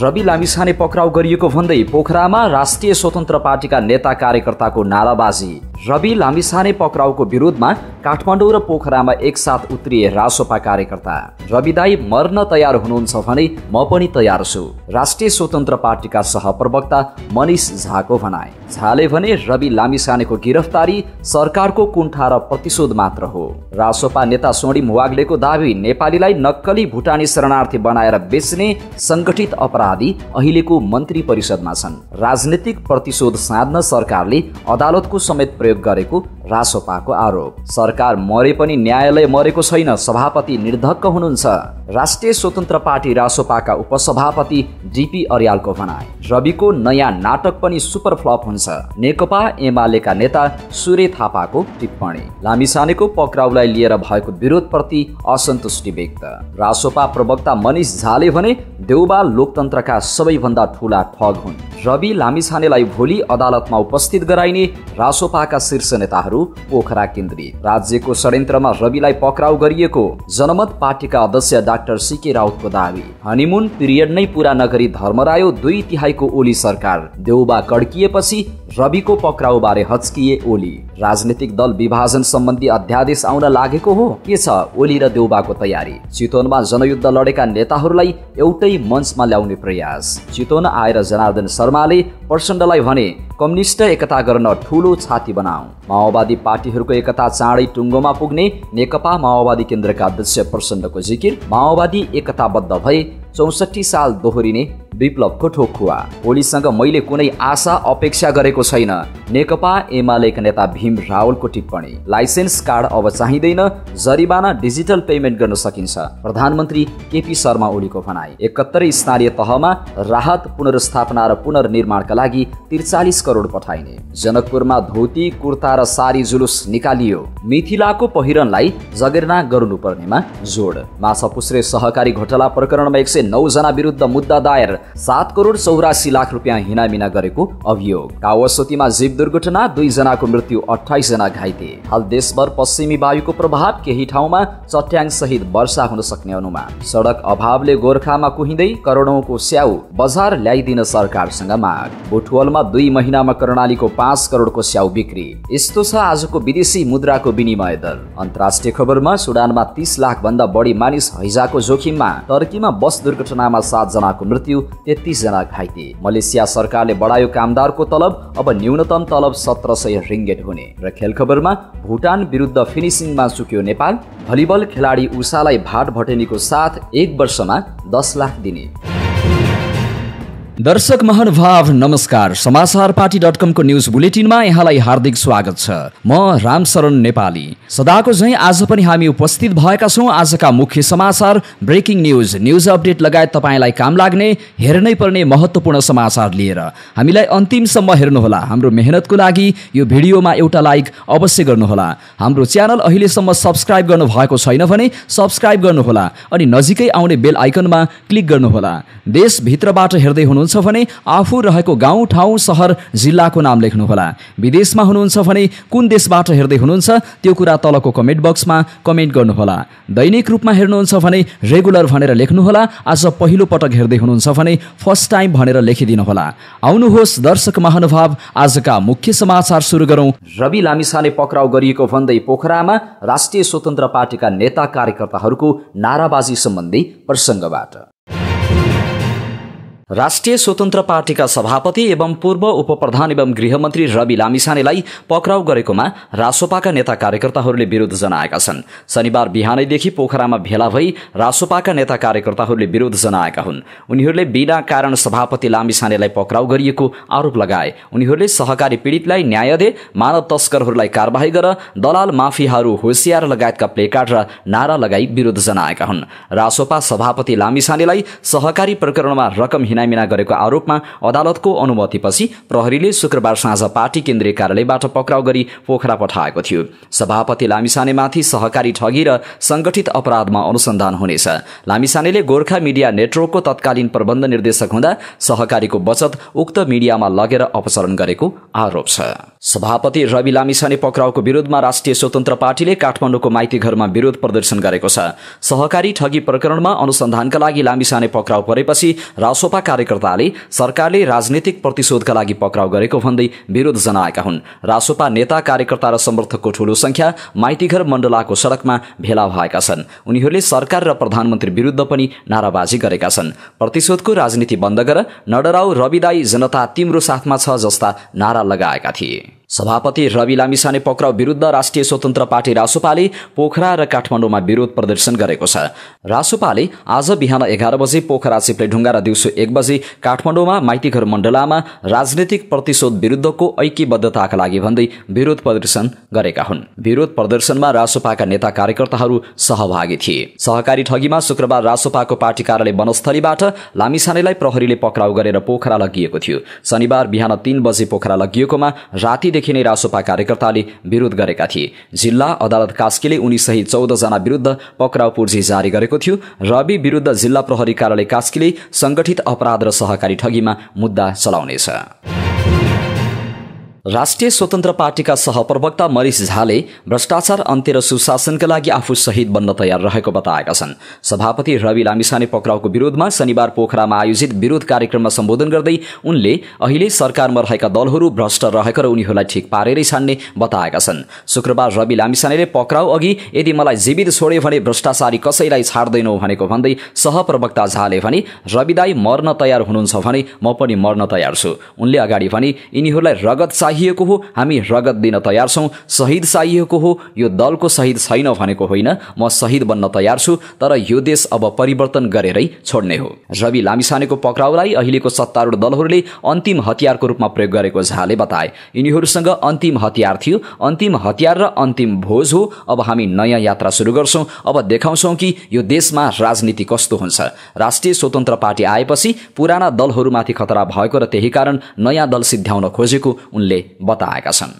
रवि लामिछाने पक्राउ गरिएको भन्दै पोखरामा राष्ट्रिय स्वतन्त्र पार्टीका नेता कार्यकर्ताको नाराबाजी रवि लामिसाने पक्राउको विरोधमा काठमाडौँ र पोखरामा एकसाथ उत्रिए रासोपा कार्यकर्ता रवि मर्न तयार हुनुहुन्छ भने म पनि तयार छु राष्ट्रिय स्वतन्त्र पार्टीका सहप्रवक्ता मनिष झाको भनाए झाले भने रवि लामिसानेको गिरफ्तारी सरकारको कुण्ठा र प्रतिशोध मात्र हो रासोपा नेता सोणी मुवाग्लेको दावी नेपालीलाई नक्कली भुटानी शरणार्थी बनाएर बेच्ने संगठित अपराधी अहिलेको मन्त्री परिषदमा छन् राजनीतिक प्रतिशोध साध्न सरकारले अदालतको समेत प्रयोग गरेको रासोपाको आरोप सरकार मरे पनि न्यायालय मरेको छैन सभापति निर्धक्क हुनुहुन्छ राष्ट्रिय स्वतन्त्र पार्टी रासोपाका उपसभापति डिपी अर्यालको भनाए रविको नयाँ नाटक पनि सुपर फ्लप हुन्छ नेकपा एमालेका नेता सूर्य थापाको टिप्पणी लामिसानेको पक्राउलाई लिएर भएको विरोधप्रति असन्तुष्टि व्यक्त रासोपा प्रवक्ता मनिष झाले भने देउबा लोकतन्त्रका सबैभन्दा ठुला ठग हुन् रवि लामिछानेलाई भोलि अदालतमा उपस्थित गराइने रासोपाका शीर्ष नेताहरू नेताहरू पोखरा केन्द्रित राज्यको षड्यन्त्रमा रविलाई पक्राउ गरिएको जनमत पार्टीका अध्यक्ष डाक्टर सिके राउतको दावी हनिमुन पिरियड नै पूरा नगरी धर्मरायो दुई तिहाईको ओली सरकार देउबा कड्किएपछि रविको पक्राउ बारे हच्किए ओली राजनीतिक दल विभाजन सम्बन्धी अध्यादेश आउन लागेको हो के छ ओली र देउबाको तयारी चितवनमा जनयुद्ध लडेका नेताहरूलाई एउटै मञ्चमा ल्याउने प्रयास चितवन आएर जनार्दन शर्माले प्रचण्डलाई भने कम्युनिष्ट एकता गर्न ठुलो छाती बनाऊ माओवादी पार्टीहरूको एकता चाँडै टुङ्गोमा पुग्ने नेकपा माओवादी केन्द्रका अध्यक्ष प्रचण्डको जिकिर माओवादी एकताबद्ध भए चौसठी साल दोहोरिने विप्लवको ठोकुवा ओलीसँग मैले कुनै आशा अपेक्षा गरेको छैन नेकपा एमालेका नेता भीम रावलको टिप्पणी लाइसेन्स कार्ड अब चाहिँदैन जरिमाना डिजिटल पेमेन्ट गर्न सकिन्छ प्रधानमन्त्री केपी शर्मा ओलीको भनाई एकहत्तर स्थानीय तहमा राहत पुनर्स्थापना र पुनर्निर्माणका लागि त्रिचालिस करोड पठाइने जनकपुरमा धोती कुर्ता र सारी जुलुस निकालियो मिथिलाको पहिरनलाई जगेर्ना गर्नुपर्नेमा जोड पुस्रे सहकारी घोटाला प्रकरणमा एक सय जना विरुद्ध मुद्दा दायर सात करोड चौरासी लाख रुपियाँ हिनामिना गरेको अभियोग कावासोतीमा जीव दुर्घटना दुईजनाको मृत्यु जना घाइते हाल देशभर पश्चिमी वायुको प्रभाव केही ठाउँमा चट्याङ सहित वर्षा हुन सक्ने अनुमान सडक अभावले गोर्खामा कुहिँदै करोडौँको स्याउ बजार ल्याइदिन सरकारसँग माग बुटवलमा दुई महिनामा कर्णालीको पाँच करोडको स्याउ बिक्री यस्तो छ आजको विदेशी मुद्राको विनिमय दर अन्तर्राष्ट्रिय खबरमा सुडानमा तीस लाख भन्दा बढी मानिस हैजाको जोखिममा टर्कीमा बस दुर्घटनामा सात जनाको मृत्यु तेत्तिसजना घाइते मलेसिया सरकारले बढायो कामदारको तलब अब न्यूनतम तलब सत्र सय रिङ्गेट हुने र खेलखबरमा भुटान विरुद्ध फिनिसिङमा चुक्यो नेपाल भलिबल खेलाडी उषालाई भाट भटेनीको साथ एक वर्षमा दस लाख दिने दर्शक महानुभाव नमस्कार समाचार पार्टी डट कमको न्युज बुलेटिनमा यहाँलाई हार्दिक स्वागत छ म रामशरण नेपाली सदाको झैँ आज पनि हामी उपस्थित भएका छौँ आजका मुख्य समाचार ब्रेकिङ न्युज न्युज अपडेट लगायत तपाईँलाई काम लाग्ने हेर्नै पर्ने महत्त्वपूर्ण समाचार लिएर हामीलाई अन्तिमसम्म हेर्नुहोला हाम्रो मेहनतको लागि यो भिडियोमा एउटा लाइक अवश्य गर्नुहोला हाम्रो च्यानल अहिलेसम्म सब्सक्राइब भएको छैन भने सब्सक्राइब गर्नुहोला अनि नजिकै आउने बेल आइकनमा क्लिक गर्नुहोला देशभित्रबाट हेर्दै हुनुहुन्छ हुनुहुन्छ भने आफू रहेको गाउँ ठाउँ सहर जिल्लाको नाम लेख्नुहोला विदेशमा हुनुहुन्छ भने कुन देशबाट हेर्दै हुनुहुन्छ त्यो कुरा तलको कमेन्ट बक्समा कमेन्ट गर्नुहोला दैनिक रूपमा हेर्नुहुन्छ भने रेगुलर भनेर लेख्नुहोला आज पहिलो पटक हेर्दै हुनुहुन्छ भने फर्स्ट टाइम भनेर लेखिदिनुहोला आउनुहोस् दर्शक महानुभाव आजका मुख्य समाचार सुरु गरौँ रवि लामिसाले पक्राउ गरिएको भन्दै पोखरामा राष्ट्रिय स्वतन्त्र पार्टीका नेता कार्यकर्ताहरूको नाराबाजी सम्बन्धी प्रसङ्गबाट राष्ट्रिय स्वतन्त्र पार्टीका सभापति एवं पूर्व उपप्रधान एवं गृहमन्त्री रवि लामिसानेलाई पक्राउ गरेकोमा रासोपाका नेता कार्यकर्ताहरूले विरोध जनाएका छन् शनिबार बिहानैदेखि पोखरामा भेला भई रासोपाका नेता कार्यकर्ताहरूले विरोध जनाएका हुन् उनीहरूले बिना कारण सभापति लामिसानेलाई पक्राउ गरिएको आरोप लगाए उनीहरूले सहकारी पीडितलाई न्याय दे मानव तस्करहरूलाई कारवाही गर दलाल माफियाहरू होसियार लगायतका प्लेकार्ड र नारा लगाई विरोध जनाएका हुन् रासोपा सभापति लामिसानेलाई सहकारी प्रकरणमा रकम हिना छिनामिना गरेको आरोपमा अदालतको अनुमतिपछि प्रहरीले शुक्रबार साँझ पार्टी केन्द्रीय कार्यालयबाट पक्राउ गरी पोखरा पठाएको थियो सभापति लामिसानेमाथि सहकारी ठगी र संगठित अपराधमा अनुसन्धान हुनेछ लामिसानेले गोर्खा मिडिया नेटवर्कको तत्कालीन प्रबन्ध निर्देशक हुँदा सहकारीको बचत उक्त मिडियामा लगेर अपसरण गरेको आरोप छ सभापति रवि लामिसाने पक्राउको विरोधमा राष्ट्रिय स्वतन्त्र पार्टीले काठमाडौँको माइती घरमा विरोध प्रदर्शन गरेको छ सहकारी ठगी प्रकरणमा अनुसन्धानका लागि लामिसाने पक्राउ परेपछि रासोपा कार्यकर्ताले सरकारले राजनीतिक प्रतिशोधका लागि पक्राउ गरेको भन्दै विरोध जनाएका हुन् रासोपा नेता कार्यकर्ता र समर्थकको ठूलो संख्या माइतीघर मण्डलाको सडकमा भेला भएका छन् उनीहरूले सरकार र प्रधानमन्त्री विरुद्ध पनि नाराबाजी गरेका छन् प्रतिशोधको राजनीति बन्द गर नडराउ रविदाई जनता तिम्रो साथमा छ जस्ता नारा लगाएका थिए सभापति रवि लामिसाने पक्राउ विरुद्ध राष्ट्रिय स्वतन्त्र पार्टी रासोपाले पोखरा र काठमाडौँमा विरोध प्रदर्शन गरेको छ रासोपाले आज बिहान एघार बजे पोखरा ढुङ्गा र दिउँसो एक बजे काठमाडौँमा माइतीघर मण्डलामा राजनैतिक प्रतिशोध विरुद्धको ऐक्यबद्धताका लागि भन्दै विरोध प्रदर्शन गरेका हुन् विरोध प्रदर्शनमा रासोपाका नेता कार्यकर्ताहरू सहभागी थिए सहकारी ठगीमा शुक्रबार रासोपाको पार्टी कार्यालय वनस्थलीबाट लामिसानेलाई प्रहरीले पक्राउ गरेर पोखरा लगिएको थियो शनिबार बिहान तीन बजे पोखरा लगिएकोमा रातिदेखि अघिदेखि नै रासोपा कार्यकर्ताले विरोध गरेका थिए जिल्ला अदालत कास्कीले उनीसहित चौधजना विरुद्ध पक्राउ पूर्जी जारी गरेको थियो रवि विरुद्ध जिल्ला प्रहरी कार्यालय कास्कीले संगठित अपराध र सहकारी ठगीमा मुद्दा चलाउनेछ राष्ट्रिय स्वतन्त्र पार्टीका सहप्रवक्ता मरिस झाले भ्रष्टाचार अन्त्य र सुशासनका लागि आफू शहीद बन्न तयार रहेको बताएका छन् सभापति रवि लामिसाने पक्राउको विरोधमा शनिबार पोखरामा आयोजित विरोध कार्यक्रममा सम्बोधन गर्दै उनले अहिले सरकारमा रहेका दलहरू भ्रष्ट रहेको र उनीहरूलाई ठिक पारेरै छान्ने बताएका छन् शुक्रबार रवि लामिसानेले पक्राउ अघि यदि मलाई जीवित छोड्यो भने भ्रष्टाचारी कसैलाई छाड्दैनौ भनेको भन्दै सहप्रवक्ता झाले भने रविदाई मर्न तयार हुनुहुन्छ भने म पनि मर्न तयार छु उनले अगाडि भने यिनीहरूलाई रगत चाहिएको हो हामी रगत दिन तयार छौँ शहीद चाहिएको हो यो दलको शहीद छैन भनेको होइन म शहीद बन्न तयार छु तर यो देश अब परिवर्तन गरेरै छोड्ने हो रवि लामिसानेको पक्राउलाई अहिलेको सत्तारूढ दलहरूले अन्तिम हतियारको रूपमा प्रयोग गरेको झाले बताए यिनीहरूसँग अन्तिम हतियार थियो अन्तिम हतियार र अन्तिम भोज हो अब हामी नयाँ यात्रा सुरु गर्छौँ अब देखाउँछौँ कि यो देशमा राजनीति कस्तो हुन्छ राष्ट्रिय स्वतन्त्र पार्टी आएपछि पुराना दलहरूमाथि खतरा भएको र त्यही कारण नयाँ दल सिद्ध्याउन खोजेको उनले बताएका छन्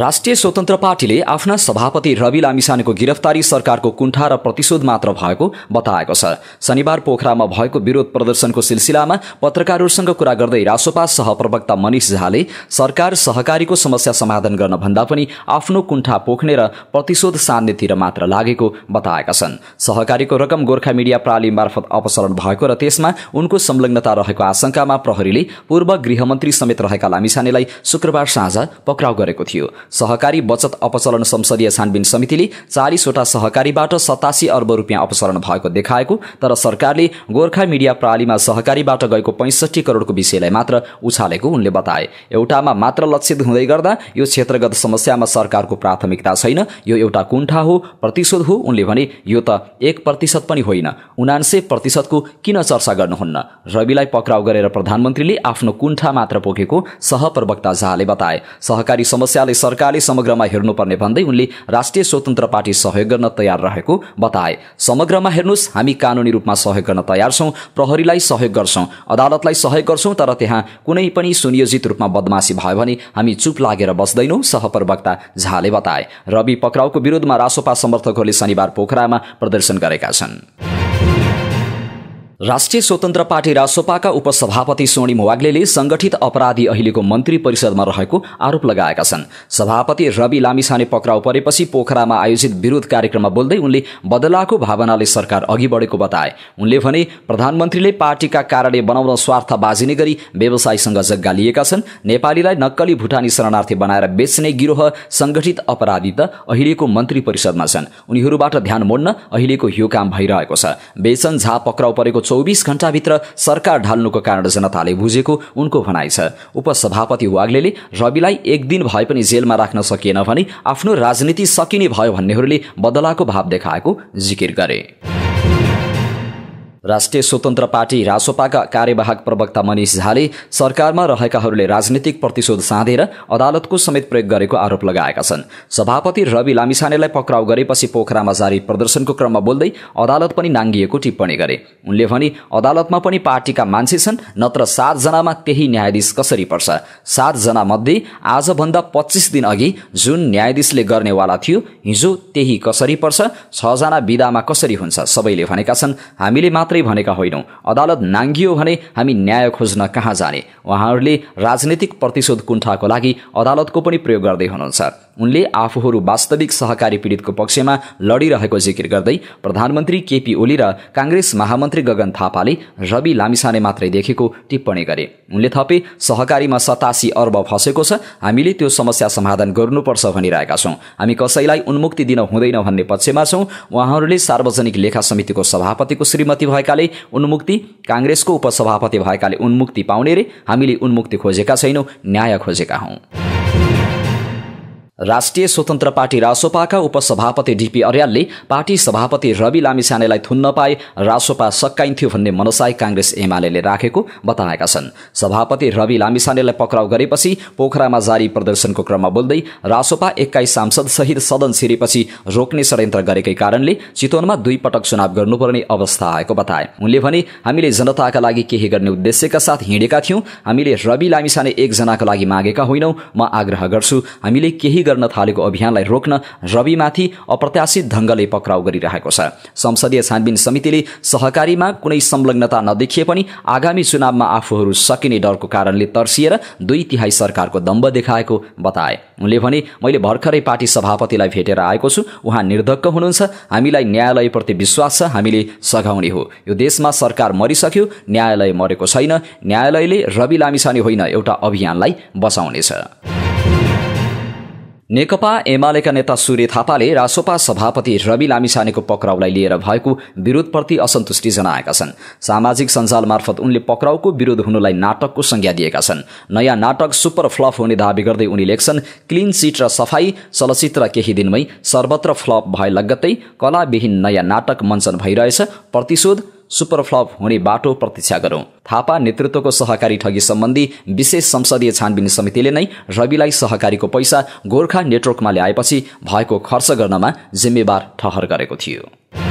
राष्ट्रिय स्वतन्त्र पार्टीले आफ्ना सभापति रवि लामिसानेको गिरफ्तारी सरकारको कुण्ठा र प्रतिशोध मात्र भएको बताएको छ शनिबार पोखरामा भएको विरोध प्रदर्शनको सिलसिलामा पत्रकारहरूसँग कुरा गर्दै रासोपा सहप्रवक्ता मनिष झाले सरकार सहकारीको समस्या समाधान गर्न भन्दा पनि आफ्नो कुण्ठा पोख्ने र प्रतिशोध सान्नेतिर मात्र लागेको बताएका छन् सहकारीको रकम गोर्खा मिडिया प्रणाली मार्फत अपसरण भएको र त्यसमा उनको संलग्नता रहेको आशंकामा प्रहरीले पूर्व गृहमन्त्री समेत रहेका लामिसानेलाई शुक्रबार साँझ पक्राउ गरेको थियो सहकारी बचत अपचलन संसदीय छानबिन समितिले चालिसवटा सहकारीबाट सतासी अर्ब रुपियाँ अपचलन भएको देखाएको तर सरकारले गोर्खा मिडिया प्रणालीमा सहकारीबाट गएको पैँसठी करोडको विषयलाई मात्र उछालेको उनले बताए एउटामा मात्र लक्षित हुँदै गर्दा यो क्षेत्रगत समस्यामा सरकारको प्राथमिकता छैन यो एउटा कुण्ठा हो प्रतिशोध हो उनले भने यो त एक प्रतिशत पनि होइन उनान्से प्रतिशतको किन चर्चा गर्नुहुन्न रविलाई पक्राउ गरेर प्रधानमन्त्रीले आफ्नो कुण्ठा मात्र पोखेको सहप्रवक्ता झाले बताए सहकारी समस्याले सरकारले समग्रमा हेर्नुपर्ने भन्दै उनले राष्ट्रिय स्वतन्त्र पार्टी सहयोग गर्न तयार रहेको बताए समग्रमा हेर्नुहोस् हामी कानुनी रूपमा सहयोग गर्न तयार छौँ प्रहरीलाई सहयोग गर्छौँ अदालतलाई सहयोग गर्छौँ तर त्यहाँ कुनै पनि सुनियोजित रूपमा बदमासी भयो भने हामी चुप लागेर बस्दैनौँ सहप्रवक्ता झाले बताए रवि पक्राउको विरोधमा रासोपा समर्थकहरूले शनिबार पोखरामा प्रदर्शन गरेका छन् राष्ट्रिय स्वतन्त्र पार्टी रासोपाका उपसभापति सोणी वाग्ले संगठित अपराधी अहिलेको मन्त्री परिषदमा रहेको आरोप लगाएका छन् सभापति रवि लामिसाने पक्राउ परेपछि पोखरामा आयोजित विरोध कार्यक्रममा बोल्दै उनले बदलाको भावनाले सरकार अघि बढेको बताए उनले भने प्रधानमन्त्रीले पार्टीका कार्यालय बनाउन स्वार्थ बाजिने गरी व्यवसायीसँग जग्गा लिएका छन् नेपालीलाई नक्कली भुटानी शरणार्थी बनाएर बेच्ने गिरोह संगठित अपराधी त अहिलेको मन्त्री परिषदमा छन् उनीहरूबाट ध्यान मोड्न अहिलेको यो काम भइरहेको छ बेचन झा पक्राउ परेको चौबिस घण्टाभित्र सरकार ढाल्नुको कारण जनताले बुझेको उनको भनाइ छ उपसभापति वाग्ले रविलाई एक दिन भए पनि जेलमा राख्न सकिएन भने आफ्नो राजनीति सकिने भयो भन्नेहरूले बदलाको भाव देखाएको जिकिर गरे राष्ट्रिय स्वतन्त्र पार्टी रासोपाका कार्यवाहक प्रवक्ता मनिष झाले सरकारमा रहेकाहरूले राजनीतिक प्रतिशोध साँधेर अदालतको समेत प्रयोग गरेको आरोप लगाएका छन् सभापति रवि लामिसानेलाई पक्राउ गरेपछि पोखरामा जारी प्रदर्शनको क्रममा बोल्दै अदालत पनि नाङ्गिएको टिप्पणी गरे उनले भने अदालतमा पनि पार्टीका मान्छे छन् नत्र सातजनामा त्यही न्यायाधीश कसरी पर्छ सातजना मध्ये आजभन्दा पच्चिस दिन अघि जुन न्यायाधीशले गर्नेवाला थियो हिजो त्यही कसरी पर्छ छजना विधामा कसरी हुन्छ सबैले भनेका छन् हामीले मात्र मात्रै भनेका होइनौँ अदालत नाङ्गियो भने हामी न्याय खोज्न कहाँ जाने उहाँहरूले राजनीतिक प्रतिशोध कुण्ठाको लागि अदालतको पनि प्रयोग गर्दै हुनुहुन्छ उनले आफूहरू वास्तविक सहकारी पीडितको पक्षमा लडिरहेको जिकिर गर्दै प्रधानमन्त्री केपी ओली र काङ्ग्रेस महामन्त्री गगन थापाले रवि लामिसाने मात्रै देखेको टिप्पणी गरे उनले थपे सहकारीमा सतासी अर्ब फसेको छ हामीले त्यो समस्या समाधान गर्नुपर्छ भनिरहेका छौँ हामी कसैलाई उन्मुक्ति दिन हुँदैन भन्ने पक्षमा छौँ उहाँहरूले सार्वजनिक लेखा समितिको सभापतिको श्रीमती भए भएकाले उन्मुक्ति काङ्ग्रेसको उपसभापति भएकाले उन्मुक्ति पाउने रे हामीले उन्मुक्ति खोजेका छैनौँ न्याय खोजेका हौँ राष्ट्रिय स्वतन्त्र पार्टी रासोपाका उपसभापति डिपी अर्यालले पार्टी सभापति रवि लामिछानेलाई थुन्न पाए रासोपा सक्काइन्थ्यो भन्ने मनसाय काङ्ग्रेस एमाले राखेको बताएका छन् सभापति रवि लामिछानेलाई पक्राउ गरेपछि पोखरामा जारी प्रदर्शनको क्रममा बोल्दै रासोपा एक्काइस सहित सदन छिरेपछि रोक्ने षड्यन्त्र गरेकै कारणले चितवनमा दुई पटक चुनाव गर्नुपर्ने अवस्था आएको बताए उनले भने हामीले जनताका लागि केही गर्ने उद्देश्यका साथ हिँडेका थियौँ हामीले रवि लामिसाने एकजनाका लागि मागेका होइनौ म आग्रह गर्छु हामीले केही बिक्री गर्न थालेको अभियानलाई रोक्न रविमाथि अप्रत्याशित ढङ्गले पक्राउ गरिरहेको छ संसदीय छानबिन समितिले सहकारीमा कुनै संलग्नता नदेखिए पनि आगामी चुनावमा आफूहरू सकिने डरको कारणले तर्सिएर दुई तिहाई सरकारको दम्ब देखाएको बताए उनले भने मैले भर्खरै पार्टी सभापतिलाई भेटेर आएको छु उहाँ निर्धक्क हुनुहुन्छ हामीलाई न्यायालयप्रति विश्वास छ हामीले सघाउने हो यो देशमा सरकार मरिसक्यो न्यायालय मरेको छैन न्यायालयले रवि लामिछाने होइन एउटा अभियानलाई बचाउनेछ नेकपा एमालेका नेता सूर्य थापाले रासोपा सभापति रवि लामिसानेको पक्राउलाई लिएर भएको विरोधप्रति असन्तुष्टि जनाएका छन् सामाजिक सञ्जाल मार्फत उनले पक्राउको विरोध हुनुलाई नाटकको संज्ञा दिएका छन् नयाँ नाटक सुपर फ्लप हुने दावी गर्दै उनी लेख्छन् क्लिन सिट र सफाई चलचित्र केही दिनमै सर्वत्र फ्लप भए लगत्तै कलाविहीन नयाँ नाटक मञ्चन भइरहेछ प्रतिशोध सुपर फ्लप हुने बाटो प्रतीक्षा गरौं थापा नेतृत्वको सहकारी ठगी सम्बन्धी विशेष संसदीय छानबिन समितिले नै रविलाई सहकारीको पैसा गोर्खा नेटवर्कमा ल्याएपछि भएको खर्च गर्नमा जिम्मेवार ठहर गरेको थियो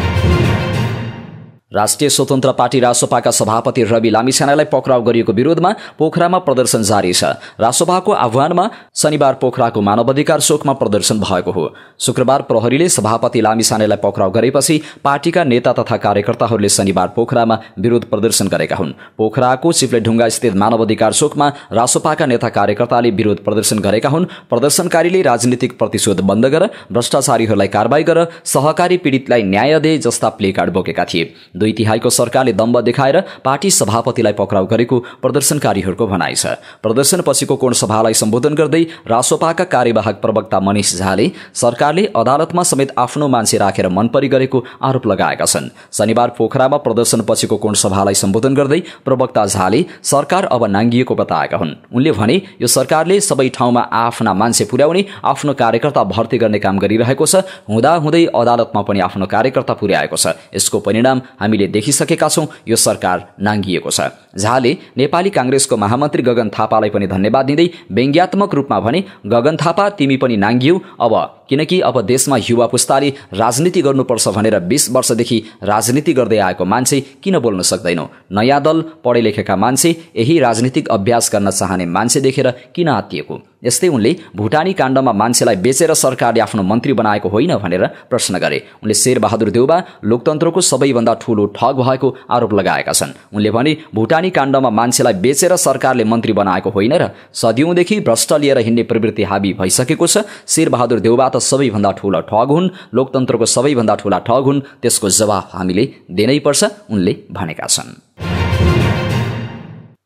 राष्ट्रिय स्वतन्त्र पार्टी रासोपाका सभापति रवि लामिछानेलाई पक्राउ गरिएको विरोधमा पोखरामा प्रदर्शन जारी छ रासोपाको आह्वानमा शनिबार पोखराको मानवाधिकार चोकमा प्रदर्शन भएको हो शुक्रबार प्रहरीले सभापति लामिछानेलाई पक्राउ गरेपछि पार्टीका नेता तथा कार्यकर्ताहरूले शनिबार पोखरामा विरोध प्रदर्शन गरेका हुन् पोखराको चिप्लेढुङ्गा स्थित मानवाधिकार चोकमा रासोपाका नेता कार्यकर्ताले विरोध प्रदर्शन गरेका हुन् प्रदर्शनकारीले राजनीतिक प्रतिशोध बन्द गर भ्रष्टाचारीहरूलाई कारवाही गर सहकारी पीडितलाई न्याय दे जस्ता प्लेकार्ड बोकेका थिए दुई तिहाईको सरकारले दम्ब देखाएर पार्टी सभापतिलाई पक्राउ गरेको प्रदर्शनकारीहरूको भनाइ छ प्रदर्शनपछिको कोण सभालाई सम्बोधन गर्दै रासोपाका कार्यवाहक प्रवक्ता मनिष झाले सरकारले अदालतमा समेत आफ्नो मान्छे राखेर मनपरी गरेको आरोप लगाएका छन् शनिबार पोखरामा प्रदर्शनपछिको कोण सभालाई सम्बोधन गर्दै प्रवक्ता झाले सरकार अब नाङ्गिएको बताएका हुन् उनले भने यो सरकारले सबै ठाउँमा आफ्ना मान्छे पुर्याउने आफ्नो कार्यकर्ता भर्ती गर्ने काम गरिरहेको छ हुँदाहुँदै अदालतमा पनि आफ्नो कार्यकर्ता पुर्याएको छ यसको परिणाम हामीले देखिसकेका छौँ यो सरकार नाङ्गिएको छ झाले नेपाली काङ्ग्रेसको महामन्त्री गगन थापालाई पनि धन्यवाद दिँदै व्यङ्ग्यात्मक रूपमा भने गगन थापा तिमी पनि नाङ्गियौ अब किनकि अब देशमा युवा पुस्ताले राजनीति गर्नुपर्छ भनेर बिस वर्षदेखि राजनीति गर्दै आएको मान्छे किन बोल्न सक्दैनौँ नयाँ दल पढे लेखेका मान्छे यही राजनीतिक अभ्यास गर्न चाहने मान्छे देखेर किन आत्तिएको यस्तै उनले भुटानी काण्डमा मान्छेलाई बेचेर सरकारले आफ्नो मन्त्री बनाएको होइन भनेर प्रश्न गरे उनले शेरबहादुर देउबा लोकतन्त्रको सबैभन्दा ठूलो ठग भएको आरोप लगाएका छन् उनले भने भुटानी काण्डमा मान्छेलाई बेचेर सरकारले मन्त्री बनाएको होइन र सदिउँदेखि भ्रष्ट लिएर हिँड्ने प्रवृत्ति हाबी भइसकेको छ शेरबहादुर देउबा त सबैभन्दा ठुलो ठग हुन् लोकतन्त्रको सबैभन्दा ठुला ठग हुन् त्यसको जवाफ हामीले दिनैपर्छ उनले भनेका छन्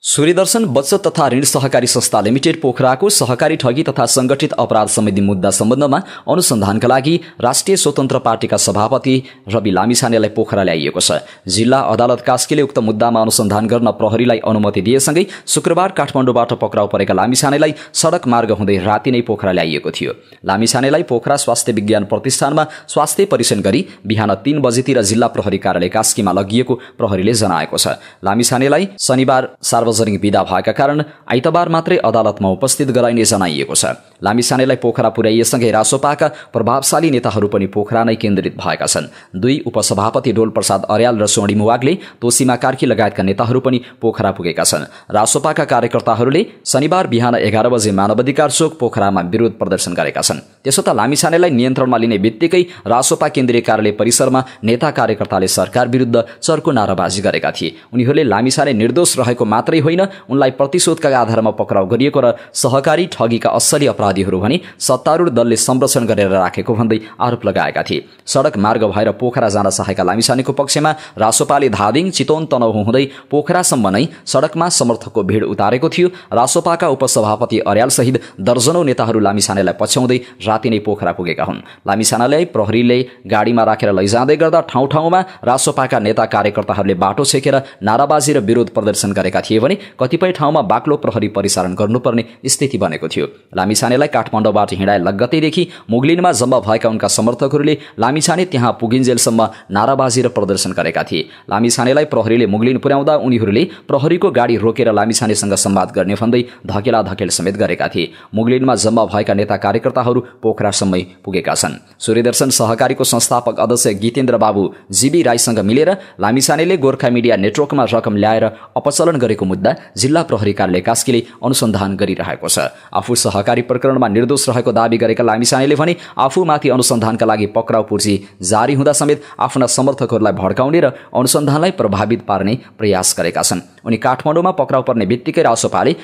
सूर्यदर्शन बचत तथा ऋण सहकारी संस्था लिमिटेड पोखराको सहकारी ठगी तथा संगठित अपराध सम्बन्धी मुद्दा सम्बन्धमा अनुसन्धानका लागि राष्ट्रिय स्वतन्त्र पार्टीका सभापति रवि लामिछानेलाई पोखरा ल्याइएको छ जिल्ला अदालत कास्कीले उक्त मुद्दामा अनुसन्धान गर्न प्रहरीलाई अनुमति दिएसँगै शुक्रबार काठमाडौँबाट पक्राउ परेका लामिछानेलाई सडक मार्ग हुँदै राति नै पोखरा ल्याइएको थियो लामिछानेलाई पोखरा स्वास्थ्य विज्ञान प्रतिष्ठानमा स्वास्थ्य परीक्षण गरी बिहान तीन बजीतिर जिल्ला प्रहरी कार्यालय कास्कीमा लगिएको प्रहरीले जनाएको छ लामिछानेलाई शनिबार सार्वजनिक नजरिङ विदा भएका कारण आइतबार मात्रै अदालतमा उपस्थित गराइने जनाइएको छ लामिसानेलाई पोखरा पुर्याइएसँगै रासोपाका प्रभावशाली नेताहरू पनि पोखरा नै केन्द्रित भएका छन् दुई उपसभापति डोलप्रसाद अर्याल र सोणी मुवागले तोसीमा कार्की लगायतका नेताहरू पनि पोखरा पुगेका छन् रासोपाका कार्यकर्ताहरूले शनिबार बिहान एघार बजे मानवाधिकार चोक पोखरामा विरोध प्रदर्शन गरेका छन् त्यसो त लामिसानेलाई नियन्त्रणमा लिने बित्तिकै रासोपा केन्द्रीय कार्यालय परिसरमा नेता कार्यकर्ताले सरकार विरुद्ध चर्को नाराबाजी गरेका थिए उनीहरूले लामिसाने निर्दोष रहेको मात्रै होइन उनलाई प्रतिशोधका आधारमा पक्राउ गरिएको र सहकारी ठगीका असली अपराधीहरू भने सत्तारूढ दलले संरक्षण गरेर राखेको भन्दै आरोप लगाएका थिए सडक मार्ग भएर पोखरा जान चाहेका लामिसानेको पक्षमा रासोपाले धादिङ चितौन तनहु हुँदै पोखरासम्म नै सडकमा समर्थकको भिड उतारेको थियो रासोपाका उपसभापति अर्यालसहित दर्जनौ नेताहरू लामिसानेलाई पछ्याउँदै राति नै पोखरा पुगेका हुन् लामिसानालाई प्रहरीले गाडीमा राखेर लैजाँदै गर्दा ठाउँ ठाउँमा रासोपाका नेता कार्यकर्ताहरूले बाटो छेकेर नाराबाजी र विरोध प्रदर्शन गरेका थिए भने कतिपय ठाउँमा बाक्लो प्रहरी परिचालन गर्नुपर्ने स्थिति बनेको थियो लामिछानेलाई काठमाडौँबाट हिँडाए लगत्तैदेखि मुगलिनमा जम्मा भएका उनका समर्थकहरूले लामिछाने त्यहाँ पुगिन्जेलसम्म नाराबाजी र प्रदर्शन गरेका थिए लामिछानेलाई प्रहरीले मुगलिन पुर्याउँदा उनीहरूले प्रहरीको गाडी रोकेर लामिछानेसँग संवाद गर्ने भन्दै धकेला धकेल समेत गरेका थिए मुगलिनमा जम्मा भएका नेता कार्यकर्ताहरू पोखरासम्मै पुगेका छन् सूर्यदर्शन सहकारीको संस्थापक अध्यक्ष गीतेन्द्र बाबु जीबी राईसँग मिलेर लामिछानेले गोर्खा मिडिया नेटवर्कमा रकम ल्याएर अपचलन गरेको मुद्दा जिल्ला प्रहरी कार्यालय कास्कीले अनुसन्धान गरिरहेको छ आफू सहकारी प्रकरणमा निर्दोष रहेको दावी गरेका लामिसाईले भने आफूमाथि अनुसन्धानका लागि पक्राउ पूर्जी जारी हुँदा समेत आफ्ना समर्थकहरूलाई भड्काउने र अनुसन्धानलाई प्रभावित पार्ने प्रयास गरेका छन् उनी काठमाडौँमा पक्राउ पर्ने बित्तिकै रासोपाले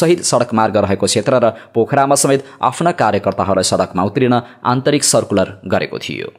सहित सडक मार्ग रहेको क्षेत्र र पोखरामा समेत आफ्ना कार्यकर्ताहरूलाई सडकमा उत्रिन आन्तरिक सर्कुलर गरेको थियो